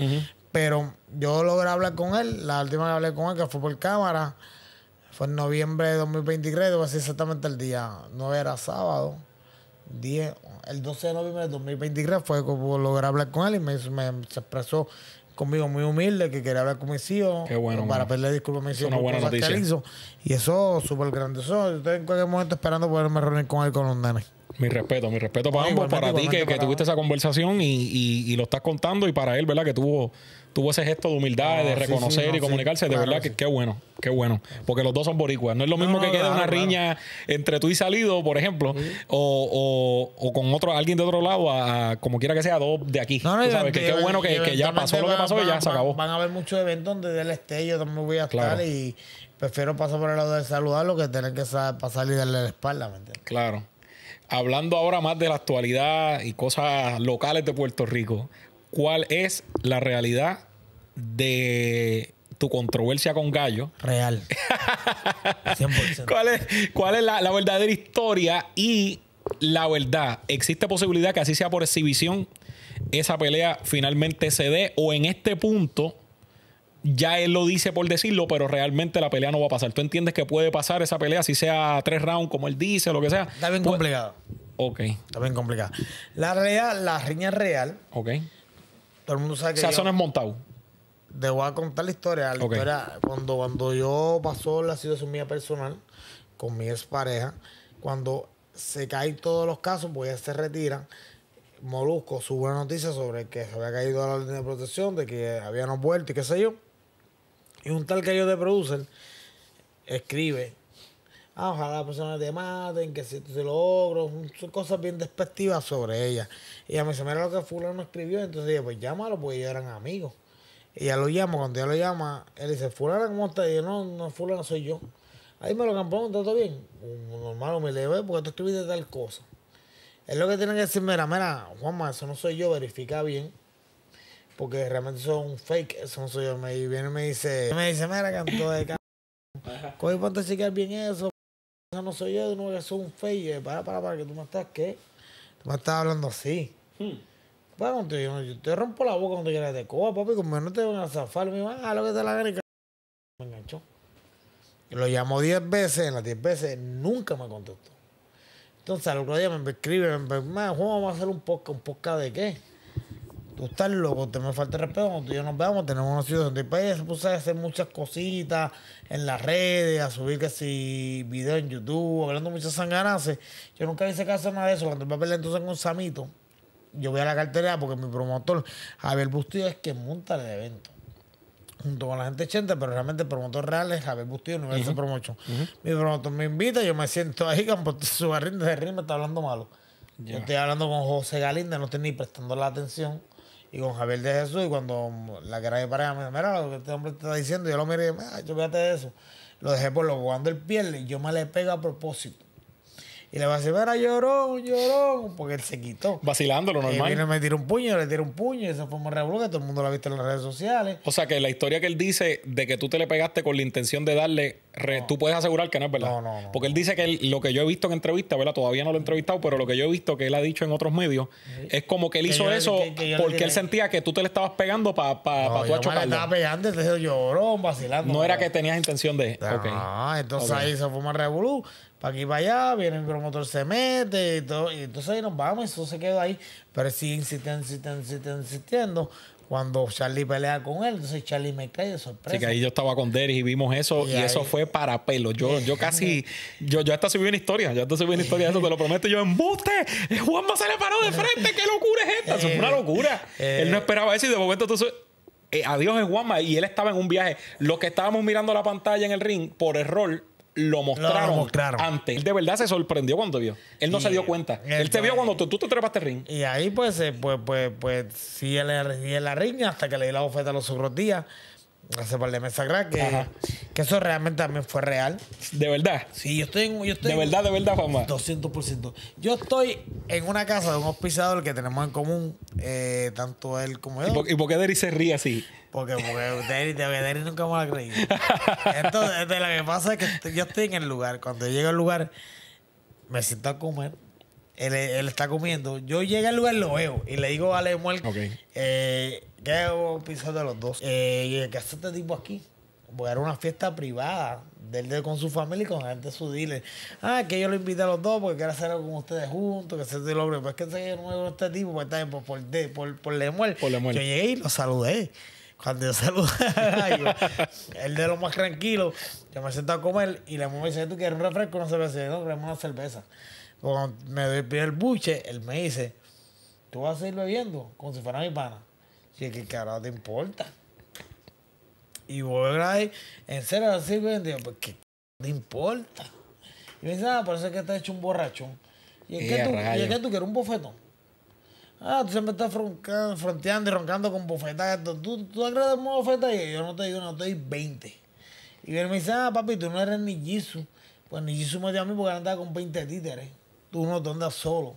Pero yo logré hablar con él, la última que hablé con él, que fue por cámara, fue en noviembre de 2023, decir exactamente el día, no era sábado. 10, el 12 de noviembre de 2023 fue como logré hablar con él y me, me, se expresó conmigo muy humilde, que quería hablar con mis hijos. para pedirle disculpas a mis hijos. Y eso, súper grande. Eso, estoy en cualquier momento esperando poderme reunir con él con los nenes. Mi respeto, mi respeto para ambos, para ti que, que, tuviste esa conversación y, y, y, lo estás contando y para él, ¿verdad? Que tuvo tuvo ese gesto de humildad, de ah, reconocer y comunicarse. de verdad que qué bueno, qué bueno. Porque los dos son boricuas. No es lo mismo que quede una riña entre tú y salido, por ejemplo, o, con otro alguien de otro lado, a, como quiera que sea, dos de aquí. No, no, que qué bueno que, ya pasó lo que pasó y ya se acabó. Van a haber muchos eventos donde del estello yo también voy a estar y prefiero pasar por el lado de saludarlo que tener que pasar y darle la espalda, Claro hablando ahora más de la actualidad y cosas locales de Puerto Rico, cuál es la realidad de tu controversia con Gallo. Real. 100%. ¿Cuál es, cuál es la, la, verdadera historia? Y la verdad, ¿existe posibilidad que así sea por exhibición esa pelea finalmente se dé? O en este punto, ya él lo dice por decirlo, pero realmente la pelea no va a pasar. ¿Tú entiendes que puede pasar esa pelea, si sea tres rounds, como él dice, o lo que sea? Está bien pues, complicado. Ok. Está bien complicado. La real, la riña real. Ok todo el mundo sabe que. O sea, montado. Te voy a contar la historia. La cuando, cuando yo pasó la situación mía personal con mi expareja, cuando se caen todos los casos, pues ya se retiran. Molusco sube una noticia sobre que se había caído la orden de protección, de que habían vuelto y qué sé yo. Y un tal que yo de producer escribe ah, ojalá la persona te maten, que si tú se logro, son cosas bien despectivas sobre ella. Y ella me dice, mira lo que fulano escribió, entonces yo, pues llámalo, porque ellos eran amigos. Y ya lo llamo cuando ella lo llama, él dice, fulano, ¿cómo está? Y yo, no, no, fulano soy yo. Ahí me lo campó, ¿está todo bien? Normal, me le ve, porque tú escribiste tal cosa. Es lo que tienen que decir, mira, mira, Juanma, eso no soy yo, verifica bien porque realmente son un fake, eso no soy yo. Me viene y me dice, me dice, mira, cantó de c. Coge ponte a chequear bien eso. No soy yo, nuevo que soy un fake. Para, para, para, que tú me estás, ¿qué? Tú me estás hablando así. Hmm. Bueno, yo, te rompo la boca cuando quieras de coba, papi, como no te van a zafar. Me van a ah, lo que te la gana me enganchó. Lo llamó 10 veces, en las 10 veces nunca me contestó. Entonces al otro día me escribe, me, dice, vamos a hacer un podcast, un podcast de qué? tú estás loco, te me falta el respeto, cuando tú yo nos veamos, tenemos una donde de país, pues a hacer muchas cositas en las redes, a subir que si videos en YouTube, hablando muchas sanganaces. Yo nunca hice caso nada de eso, cuando el papel entonces con Samito, yo voy a la cartera porque mi promotor, Javier Bustillo, es quien monta el evento junto con la gente chente, pero realmente el promotor real es Javier Bustillo, no es un Promotion. Mi promotor me invita, yo me siento ahí, con su barril de ritmo está hablando malo. Yo estoy hablando con José Galinda, no estoy ni prestando la atención y con Javier de Jesús. Y cuando la que era mi pareja me dijo, mira lo que este hombre te está diciendo, yo lo miré, ah, yo fíjate eso. Lo dejé por lo el piel y yo me le pego a propósito. Y la mira, lloró, lloró, porque él se quitó. Vacilándolo, normal. Y me tiró un puño, le tiró un puño, y eso fue un revuelo que todo el mundo lo ha visto en las redes sociales. O sea que la historia que él dice de que tú te le pegaste con la intención de darle, tú puedes asegurar que no es verdad. No, no, no Porque él dice que lo que yo he visto en entrevista, ¿verdad? Todavía no lo he entrevistado, pero lo que yo he visto que él ha dicho en otros medios es como que él hizo eso porque él sentía que tú te le estabas pegando para pa, pa, tu yo estaba pegando, entonces lloró, vacilando. No era que tenías intención de. Okay. Ah, entonces ahí se fue un para aquí y para allá, viene el promotor, se mete y todo, y entonces ahí nos vamos, y eso se quedó ahí, pero sigue insistiendo, insistiendo, insistiendo, insistiendo. Cuando Charlie pelea con él, entonces Charlie me cae de sorpresa. Sí, que ahí yo estaba con Deris y vimos eso, y, eso fue para pelo. Yo, yo casi, yo, yo hasta subí una historia, yo hasta subí una historia, eso te lo prometo, yo embuste, Juanma se le paró de frente, qué locura es esta, eso una eh, locura. él no eh. esperaba eso y de momento entonces eh, adiós Juanma y él estaba en un viaje. Los que estábamos mirando la pantalla en el ring, por error, lo mostraron, antes. Él de verdad se sorprendió cuando vio. Él no se dio cuenta. Él, te vio cuando tú, te trepaste ring. Y ahí, pues, pues, pues, pues, sí, él, él la riña hasta que le di la oferta a los otros días hace par de meses atrás que, que eso realmente también fue real. ¿De verdad? Sí, yo estoy en. Yo de verdad, de verdad, fama. 200%. Yo estoy en una casa de un hospiciador que tenemos en común, eh, tanto él como yo. ¿Y por, qué Derry se ríe así? Porque, porque Derry, Derry nunca me ha creído Entonces, lo que pasa es que yo estoy en el lugar. Cuando llego al lugar, me siento a comer él, está comiendo. Yo llegué al lugar, lo veo y le digo a Lemuel okay. que hago un de los dos. Eh, ¿Qué hace este tipo aquí? a era una fiesta privada de con su familia y con gente de su dealer. Ah, que yo lo invité a los dos porque quiero hacer algo con ustedes juntos, que se te logre. Pero es que pues se nuevo este tipo, pues está pues, por, por, por, por Lemuel. Yo llegué y lo saludé cuando yo saludé el de lo más tranquilo, yo me senté a comer y la me dice, ¿tú quieres un refresco o una cerveza? Yo, no, queremos una cerveza. Cuando me despide el buche, él me dice, tú vas a ir bebiendo como si fuera mi pana. Y es ¿qué carajo te importa? Y voy ahí, en serio, así bebiendo. Y yo, pues, ¿qué te importa? Y me dice, ah, parece que estás hecho un borrachón. Y es, eh, que tú, que tú quieres un bofetón. Ah, tú siempre estás fronteando y roncando con bofetas, Tú, tú agredes una bofeta y yo no te digo, no, te doy 20. Y él me dice, ah, papi, tú no eres ni Jisoo. Pues ni Jisoo me dio a mí porque andaba con 20 títeres no te andas solo.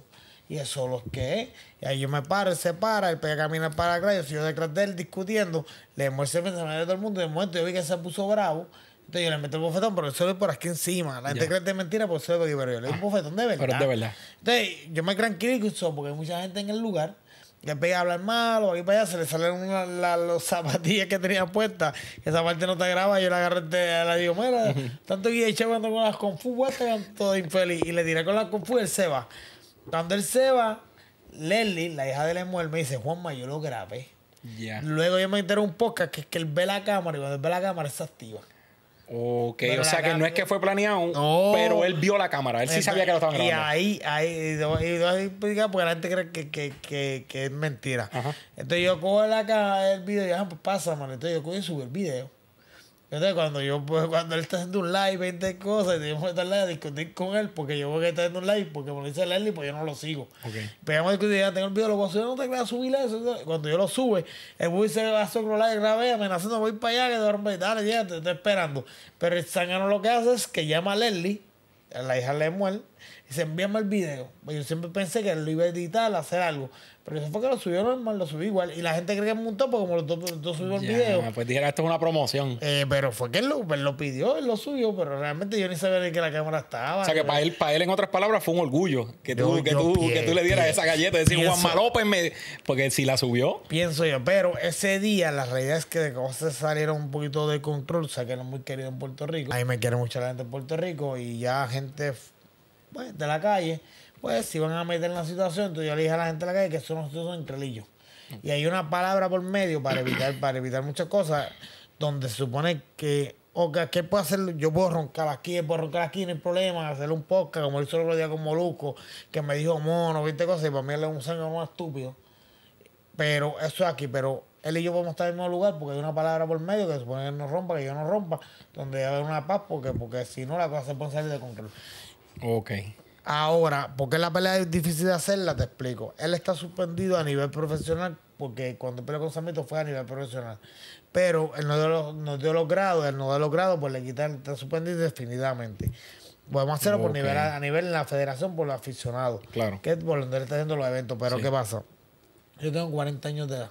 Y eso los que Y ahí yo me paro, él se para, él pega caminar para acá, yo soy detrás de él discutiendo, le muerce el pensamiento de todo el mundo, y de momento yo vi que se puso bravo. Entonces yo le meto el bofetón, pero él se es por aquí encima. La gente cree que es mentira por el pero yo le doy un ah. bofetón de verdad. Pero de verdad. Entonces yo me tranquilizo porque hay mucha gente en el lugar le empecé a hablar mal o para allá, se le salen las los zapatillas que tenía puestas, esa parte no te graba, yo la agarré, te, la digo, mira, tanto que eché cuando con las quedan todo infeliz, y le tiré con las confu, él se va. Cuando él se va, Lely, la hija de Lemuel me dice, Juanma, yo lo grabé. Luego yo me entero un podcast que es que él ve la cámara y cuando él ve la cámara se activa. Ok, o sea que no es que fue planeado, pero él vio la cámara, él sí sabía que lo estaban grabando. Y ahí, ahí, pues, porque la gente cree que, que, que, que es mentira. Entonces yo cojo la cámara del video y ah, pues pasa, mano. Entonces yo cojo y subo el video. Entonces, cuando yo pues, cuando él está haciendo un live, 20 cosas, y tenemos que estar a discutir con él, porque yo voy a estar haciendo un live, porque me lo dice Leslie, pues yo no lo sigo. Okay. Pero vamos a ya tengo el video, lo voy a subir, no te voy a subir eso. Cuando yo lo sube, el voy se va a un y grabé, amenazando, voy para allá, que te voy dale, ya, te estoy esperando. Pero el Sangano lo que hace es que llama a Leslie, la hija de Lemuel, y se envíame el video. Yo siempre pensé que él lo iba a editar, a hacer algo. Pero eso fue que lo subió normal, lo subí igual. Y la gente cree que es un porque como lo dos, el video. Pues dijera, esto es una promoción. Eh, pero fue que él lo, lo, pidió, él lo subió, pero realmente yo ni sabía ni que la cámara estaba. O sea, que para él, para él, en otras palabras, fue un orgullo que tú, que, tú que tú, le dieras esa galleta. Decir, Juan López me... porque si la subió. Pienso yo, pero ese día la realidad es que de cosas salieron un poquito de control, o sea, que no es muy querido en Puerto Rico. ahí me quiere mucho la gente en Puerto Rico y ya gente pues, de la calle pues si van a meter en la situación, entonces yo le dije a la gente de la calle que eso nosotros son entrelillos. Y hay una palabra por medio para evitar, para evitar muchas cosas, donde se supone que, o que, ¿qué puedo hacer? Yo puedo roncar aquí, puedo roncar aquí, no hay problema, hacerle un podcast, como él solo lo día con Molusco, que me dijo mono, viste cosas, y para mí él es un señor más estúpido. Pero eso es aquí, pero él y yo podemos estar en el lugar porque hay una palabra por medio que se supone que él no rompa, que yo no rompa, donde debe haber una paz, porque, porque si no la cosa se puede salir de control. Ok. Ahora, ¿por qué la pelea es difícil de hacerla? Te explico. Él está suspendido a nivel profesional porque cuando peleó con Samito fue a nivel profesional. Pero él no dio los, no dio los grados, él no dio los grados, pues le quitaron, está suspendido indefinidamente Podemos hacerlo por nivel, a nivel en la federación por los aficionados. Claro. Que es por donde él está haciendo los eventos. Pero ¿qué pasa? Yo tengo 40 años de edad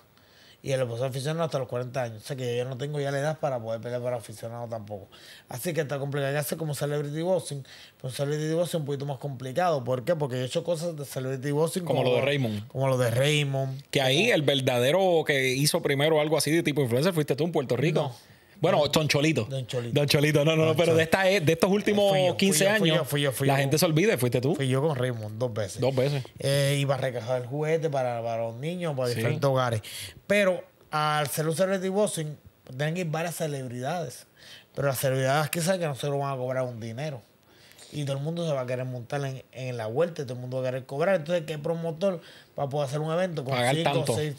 y el boxeo aficionado hasta los 40 años. O sea que yo no tengo ya la edad para poder pelear para aficionado tampoco. Así que está complicado. Ya sé como Celebrity Boxing, pero Celebrity Boxing es un poquito más complicado. ¿Por qué? Porque yo he hecho cosas de Celebrity Boxing como, lo de Raymond. Como lo de Raymond. Que ahí el verdadero que hizo primero algo así de tipo influencer fuiste tú en Puerto Rico. Bueno, Don Cholito. Don Cholito. no, no, no, pero de, esta, e, de estos últimos 15 eh, años, la gente se olvida, fuiste tú. Fui yo con Raymond dos veces. Dos veces. Eh, iba a recargar el para, para los niños, para diferentes hogares. Pero al ser un celebrity boxing, tienen que ir varias celebridades. Pero las celebridades quizás que no se lo van a cobrar un dinero y todo el mundo se va a querer montar en, en la vuelta todo el mundo va a querer cobrar. Entonces, ¿qué promotor va a poder hacer un evento con cinco, tanto. seis,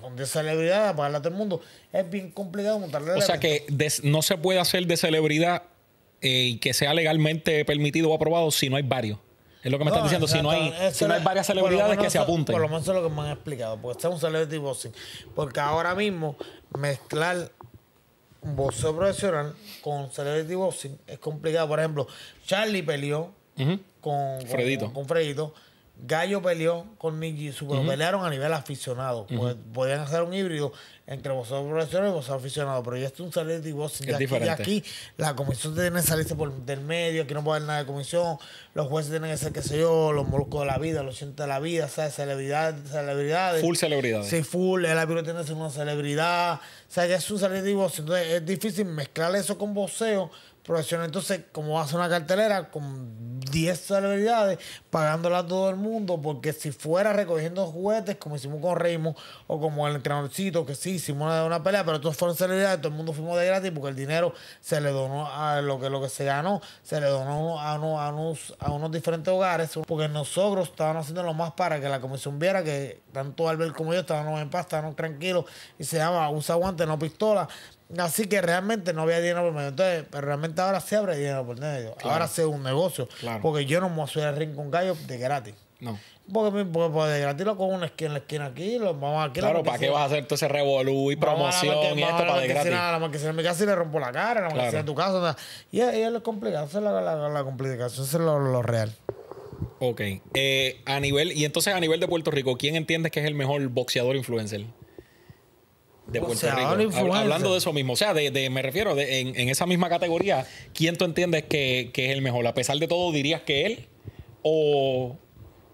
con 10 celebridades, pagarle a todo el mundo? Es bien complicado montarle O sea que no se puede hacer de celebridad y eh, que sea legalmente permitido o aprobado si no hay varios. Es lo que me están diciendo, si no, hay, varias celebridades que se apunten. Por lo menos es lo que me han explicado, porque este es un celebrity boxing. Porque ahora mismo mezclar boxeo profesional con celebrity boxing es complicado. Por ejemplo, Charlie peleó con, Fredito. con Gallo peleó con Nicky Super. Pelearon a nivel aficionado. pues, podían hacer un híbrido entre vosotros profesionales y vosotros aficionados, pero ya es un salir de vos y aquí, aquí, la comisión tiene que salirse por del medio, aquí no puede haber nada de comisión, los jueces tienen que ser, qué sé yo, los moluscos de la vida, los cientos de la vida, ¿sabes? Celebridades, celebridades. Full celebridades. Sí, full, el árbitro tiene que ser una celebridad, o sea, ya es un salir de vos, entonces es difícil mezclar eso con voceo profesional. Entonces, como hace una cartelera con 10 celebridades, pagándola a todo el mundo, porque si fuera recogiendo juguetes, como hicimos con Reimo o como el entrenadorcito, que sí, hicimos una, pelea, pero todos fueron celebridades, todo el mundo fuimos de gratis, porque el dinero se le donó a lo que, lo que se ganó, se le donó a, uno, a, unos, a unos diferentes hogares, porque nosotros estábamos haciendo lo más para que la comisión viera que tanto Albert como yo estábamos en paz, estábamos tranquilos, y se llama usa guante, no pistola Así que realmente no había dinero por medio. Entonces, pero realmente ahora se abre dinero por medio. Ahora se es un negocio. Claro. Porque yo no me voy a subir al ring con gallo de gratis. No. Porque, porque, de gratis lo con una esquina en la esquina aquí, lo vamos aquí. Claro, ¿para qué vas a hacer todo ese revolú y promoción y esto para de gratis? La marquesina en mi casa y le rompo la cara, la marquesina claro. en tu casa. Nada. Y, es lo complicado, hacer es la, la, la complicación, eso es lo, lo real. Ok. Eh, a nivel, y entonces a nivel de Puerto Rico, ¿quién entiendes que es el mejor boxeador influencer? de Hablando de eso mismo, o sea, de, me refiero, en, esa misma categoría, ¿quién tú entiendes que, es el mejor? A pesar de todo, ¿dirías que él? ¿O,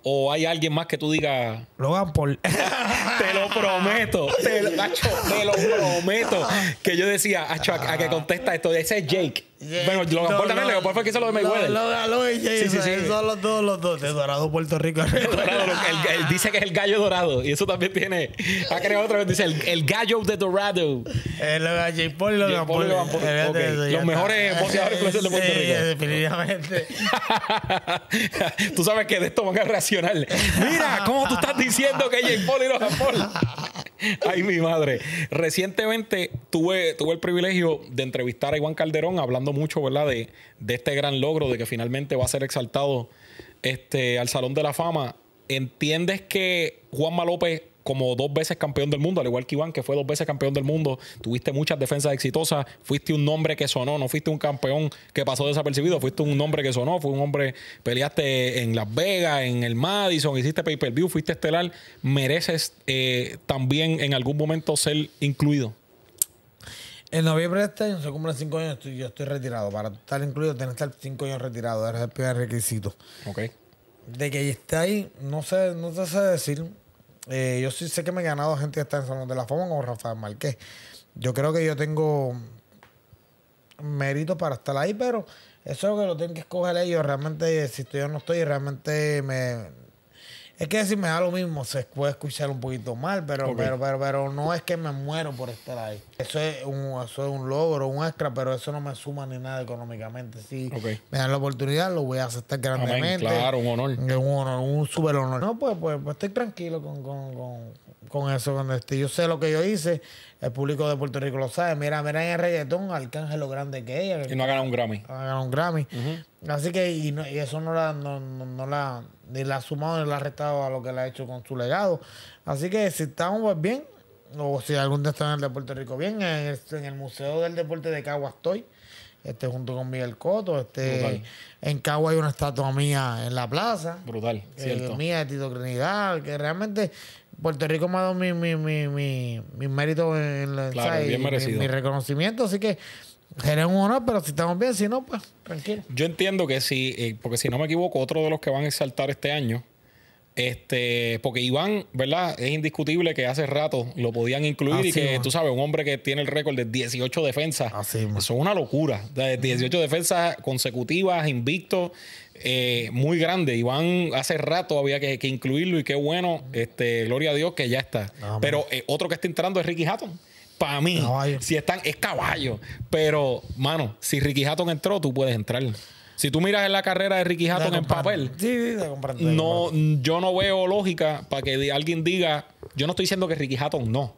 o hay alguien más que tú digas... Logan Paul. te lo prometo, te lo, prometo. Que yo decía, a, que contesta esto, ese es Jake bueno lo Paul también, Logan Paul fue que hizo lo de Mayweather. de Aloy y Sí, sí, sí. Son los los dos. De Dorado Puerto Rico. él, dice que es el gallo dorado. Y eso también tiene. Ha creado otra vez. Dice el, gallo de Dorado. Eh, lo de J. Paul y Logan Paul. Los mejores boxeadores de Puerto Rico. definitivamente. tú sabes que de esto van a reaccionar. Mira, ¿cómo tú estás diciendo que J. Paul y los Paul? Ay, mi madre. Recientemente tuve, el privilegio de entrevistar a Iván Calderón hablando mucho, ¿verdad? De, de este gran logro de que finalmente va a ser exaltado este, al Salón de la Fama. ¿Entiendes que Juanma López como dos veces campeón del mundo, al igual que Iván, que fue dos veces campeón del mundo, tuviste muchas defensas exitosas, fuiste un nombre que sonó, no fuiste un campeón que pasó desapercibido, fuiste un nombre que sonó, fue un hombre, peleaste en Las Vegas, en el Madison, hiciste pay-per-view, fuiste estelar, mereces eh, también en algún momento ser incluido. En noviembre de este año se cumplen cinco años, yo estoy retirado. Para estar incluido, tenés que estar cinco años retirado, era el primer requisito. Ok. De que esté ahí, no sé, no te sé decir eh, yo sí sé que me he ganado gente que está en Salón de la Fama como Rafael Marqués. Yo creo que yo tengo mérito para estar ahí, pero eso es lo que lo tienen que escoger ellos. Realmente, si yo no estoy, realmente me, es que si me da lo mismo, se puede escuchar un poquito mal, pero, pero, pero, no es que me muero por estar ahí. Eso es un, eso es un logro, un extra, pero eso no me suma ni nada económicamente. Si me dan la oportunidad, lo voy a aceptar grandemente. claro, un honor. Un honor, un super honor. No, pues, pues, pues estoy tranquilo con, con, con con eso. Cuando este, yo sé lo que yo hice, el público de Puerto Rico lo sabe. Mira, mira en el reggaetón, Arcángel lo grande que ella. Y no ha ganado un Grammy. ha ganado un Grammy. Así que, y, eso no la, no, la, ni la ha sumado ni la ha restado a lo que le ha hecho con su legado. Así que si estamos pues, bien, o si algún día están en el de Puerto Rico bien, en el, Museo del Deporte de Caguas estoy este junto con Miguel Coto. Este, en Cagua hay una estatua mía en la plaza. Brutal, eh, Mía de Tito que realmente Puerto Rico me ha dado mi mi, mi, mi, méritos en la mi, reconocimiento, así que será un honor, pero si estamos bien, si no, pues tranquilo. Yo entiendo que sí, eh, porque si no me equivoco, otro de los que van a exaltar este año este, porque Iván, ¿verdad? Es indiscutible que hace rato lo podían incluir y que, tú sabes, un hombre que tiene el récord de 18 defensas. eso es una locura. De 18 defensas consecutivas, invicto, eh, muy grande. Iván hace rato había que, incluirlo y qué bueno, este, gloria a Dios que ya está. Pero eh, otro que está entrando es Ricky Hatton para mí, si están, es caballo. Pero, mano, si Ricky Hatton entró, tú puedes entrar. Si tú miras en la carrera de Ricky Hatton en papel, no, yo no veo lógica para que alguien diga, yo no estoy diciendo que Ricky Hatton no,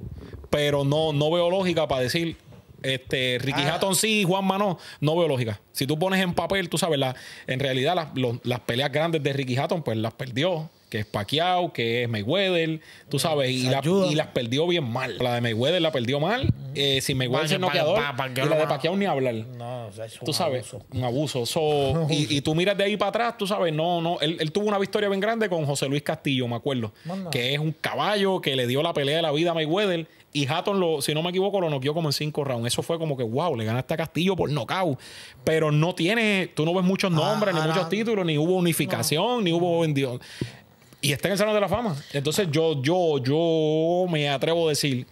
pero no, no veo lógica para decir, este, Ricky ah. Hatton sí, Juan Mano, no veo lógica. Si tú pones en papel, tú sabes, la, en realidad las, las peleas grandes de Ricky Hatton, pues las perdió que es Pacquiao, que es Mayweather, tú sabes, y, las perdió bien mal. La de Mayweather la perdió mal, Si eh, sin Mayweather se noqueador, y la de Pacquiao ni hablar. No, un tú sabes, un abuso. y, tú miras de ahí para atrás, tú sabes, no, no, él, tuvo una victoria bien grande con José Luis Castillo, me acuerdo, que es un caballo que le dio la pelea de la vida a Mayweather y Hatton, lo, si no me equivoco, lo noqueó como en cinco rounds. Eso fue como que, wow, le ganaste a Castillo por knockout. Pero no tiene, tú no ves muchos nombres, ni ah, muchos títulos, ni hubo unificación, ni hubo... Y está en el Salón de la Fama. Entonces yo, yo, yo me atrevo a decir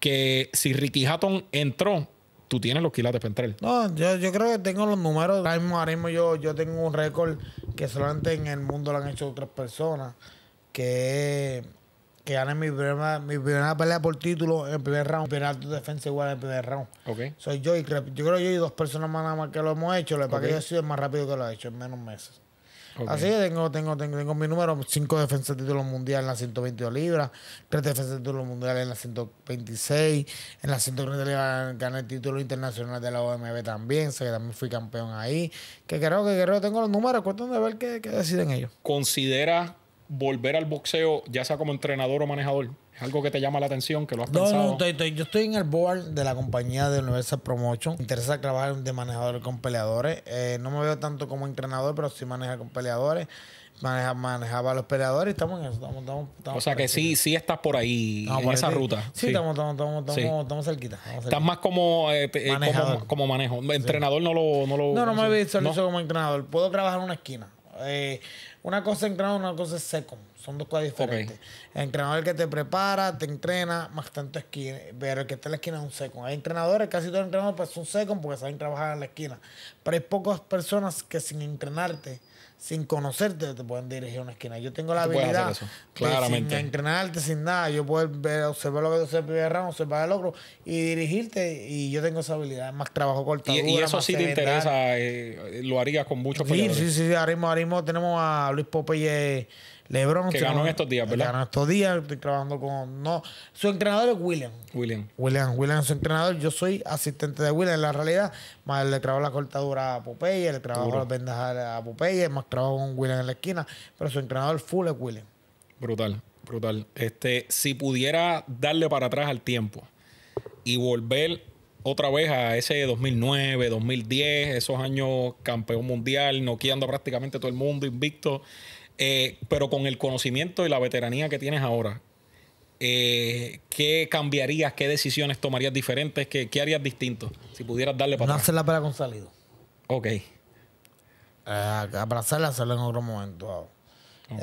que si Ricky Hatton entró, tú tienes los quilates para entrar. No, yo, creo que tengo los números. Ahora mismo, yo, yo tengo un récord que solamente en el mundo lo han hecho otras personas. Que que mi primera, pelea por título en el primer round, Mi de defensa igual en el primer round. Soy yo y yo creo que yo y dos personas más nada más que lo hemos hecho, Para que yo he sido más rápido que lo ha hecho en menos meses. Así que tengo, tengo, tengo, mi número, cinco defensas de título mundial en las 122 libras, tres defensas de título mundial en las 126, en las 130 libras gané el título internacional de la OMB también, sé que también fui campeón ahí, que creo que creo tengo los números, cuestión de ver qué deciden ellos. ¿Considera volver al boxeo, ya sea como entrenador o manejador? algo que te llama la atención, que lo has pensado? No, estoy, yo estoy en el board de la compañía de Universal Promotion. Me interesa trabajar de manejador con peleadores. Eh, no me veo tanto como entrenador, pero sí maneja con peleadores. Maneja, manejaba a los peleadores y estamos en eso. Estamos, estamos, o sea que sí, sí estás por ahí, en esa ruta. Sí, Estamos, estamos, estamos, cerquita. Estás más como, eh, eh, como, manejo. Entrenador no lo... No, lo, no, no me he visto como entrenador. Puedo trabajar en una esquina. Eh, una cosa es entrenador, una cosa es son dos cosas diferentes. El entrenador que te prepara, te entrena, más tanto esquina. Pero el que está en la esquina es un seco. Hay entrenadores, casi todos los entrenadores, pues son second porque saben trabajar en la esquina. Pero hay pocas personas que sin entrenarte, sin conocerte, te pueden dirigir a una esquina. Yo tengo la habilidad Claramente. sin entrenarte, sin nada, yo puedo observar lo que se pide el ramo, observar el otro y dirigirte. Y yo tengo esa habilidad, más trabajo cortado. Y, eso sí te interesa, eh, lo harías con mucho sí, Sí, sí, sí. tenemos a Luis Popeye eh, LeBron. Que ganó en estos días, ¿verdad? Ganó estos días. Estoy trabajando con. No, su entrenador es William. William. William, William es su entrenador. Yo soy asistente de William en la realidad. Más le trabajo la cortadura a Popeye, le trabajo las vendas a Popeye, más trabajo con William en la esquina. Pero su entrenador full es William. Brutal, brutal. Este, si pudiera darle para atrás al tiempo y volver otra vez a ese 2009, 2010, esos años campeón mundial, noqueando prácticamente todo el mundo, invicto, eh, pero con el conocimiento y la veteranía que tienes ahora. Eh, ¿Qué cambiarías? ¿Qué decisiones tomarías diferentes? ¿Qué, harías distinto? Si pudieras darle para no hacerla para con salido. Ok. Eh, abrazarla, hacerlo en otro momento.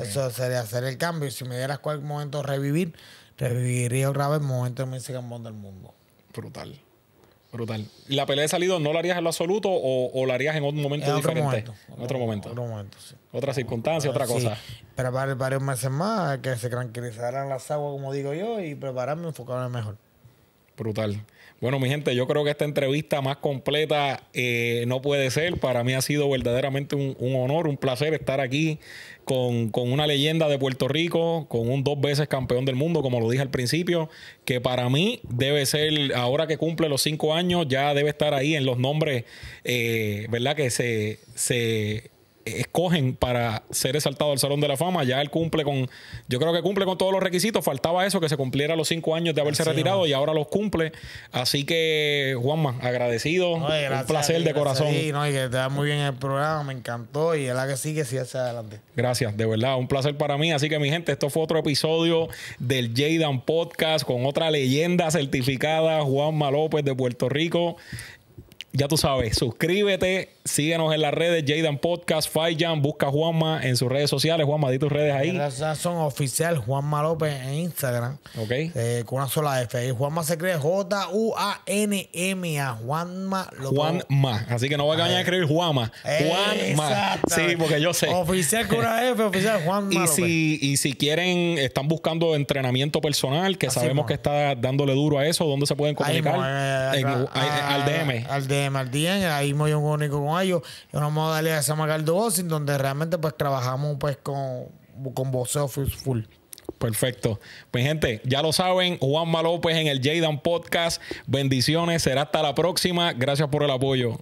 Eso sería hacer el cambio. Si me dieras cualquier momento revivir, reviviría otra vez el momento de música en del mundo. Brutal. Brutal. la pelea de salido no la harías en lo absoluto o, la harías en otro momento en otro diferente? Momento, en otro momento. Otra circunstancia, otra cosa. Sí. Preparar varios meses más, que se tranquilizaran las aguas, como digo yo, y prepararme enfocarme enfocarme mejor. Brutal. Bueno, mi gente, yo creo que esta entrevista más completa eh, no puede ser. Para mí ha sido verdaderamente un, honor, un placer estar aquí con, una leyenda de Puerto Rico, con un dos veces campeón del mundo, como lo dije al principio, que para mí debe ser, ahora que cumple los cinco años, ya debe estar ahí en los nombres, eh, ¿verdad? Que se, se escogen para ser exaltado al Salón de la Fama. Ya él cumple con, yo creo que cumple con todos los requisitos. Faltaba eso, que se cumpliera los cinco años de haberse retirado y ahora los cumple. Así que, Juanma, agradecido. un placer de corazón. Sí, no, y que te da muy bien el programa, me encantó y es la que sigue, si hacia adelante. Gracias, de verdad, un placer para mí. Así que, mi gente, esto fue otro episodio del Jadan Podcast con otra leyenda certificada, Juanma López de Puerto Rico. Ya tú sabes, suscríbete, Síguenos en las redes, Jaden Podcast, Jam, busca Juanma en sus redes sociales. Juanma, di tus redes ahí. son oficial Juanma López en Instagram. Ok. Eh, con una sola F. Juanma se cree J-U-A-N-M-A. Juanma López. Juanma. Así que no voy a a escribir Juanma. Juanma. Sí, porque yo sé. Oficial con una F, oficial Juanma. y, si, y si quieren, están buscando entrenamiento personal, que sabemos que está dándole duro a eso, ¿dónde se pueden comunicar? Eh, eh, al DM. Al DM, al DM. Ahí muy hay un único con Mayo y una modalidad que se llama donde realmente pues trabajamos pues con, con voceo full. Perfecto. Pues gente, ya lo saben, Juan López pues, en el Jaydan Podcast. Bendiciones, será hasta la próxima. Gracias por el apoyo.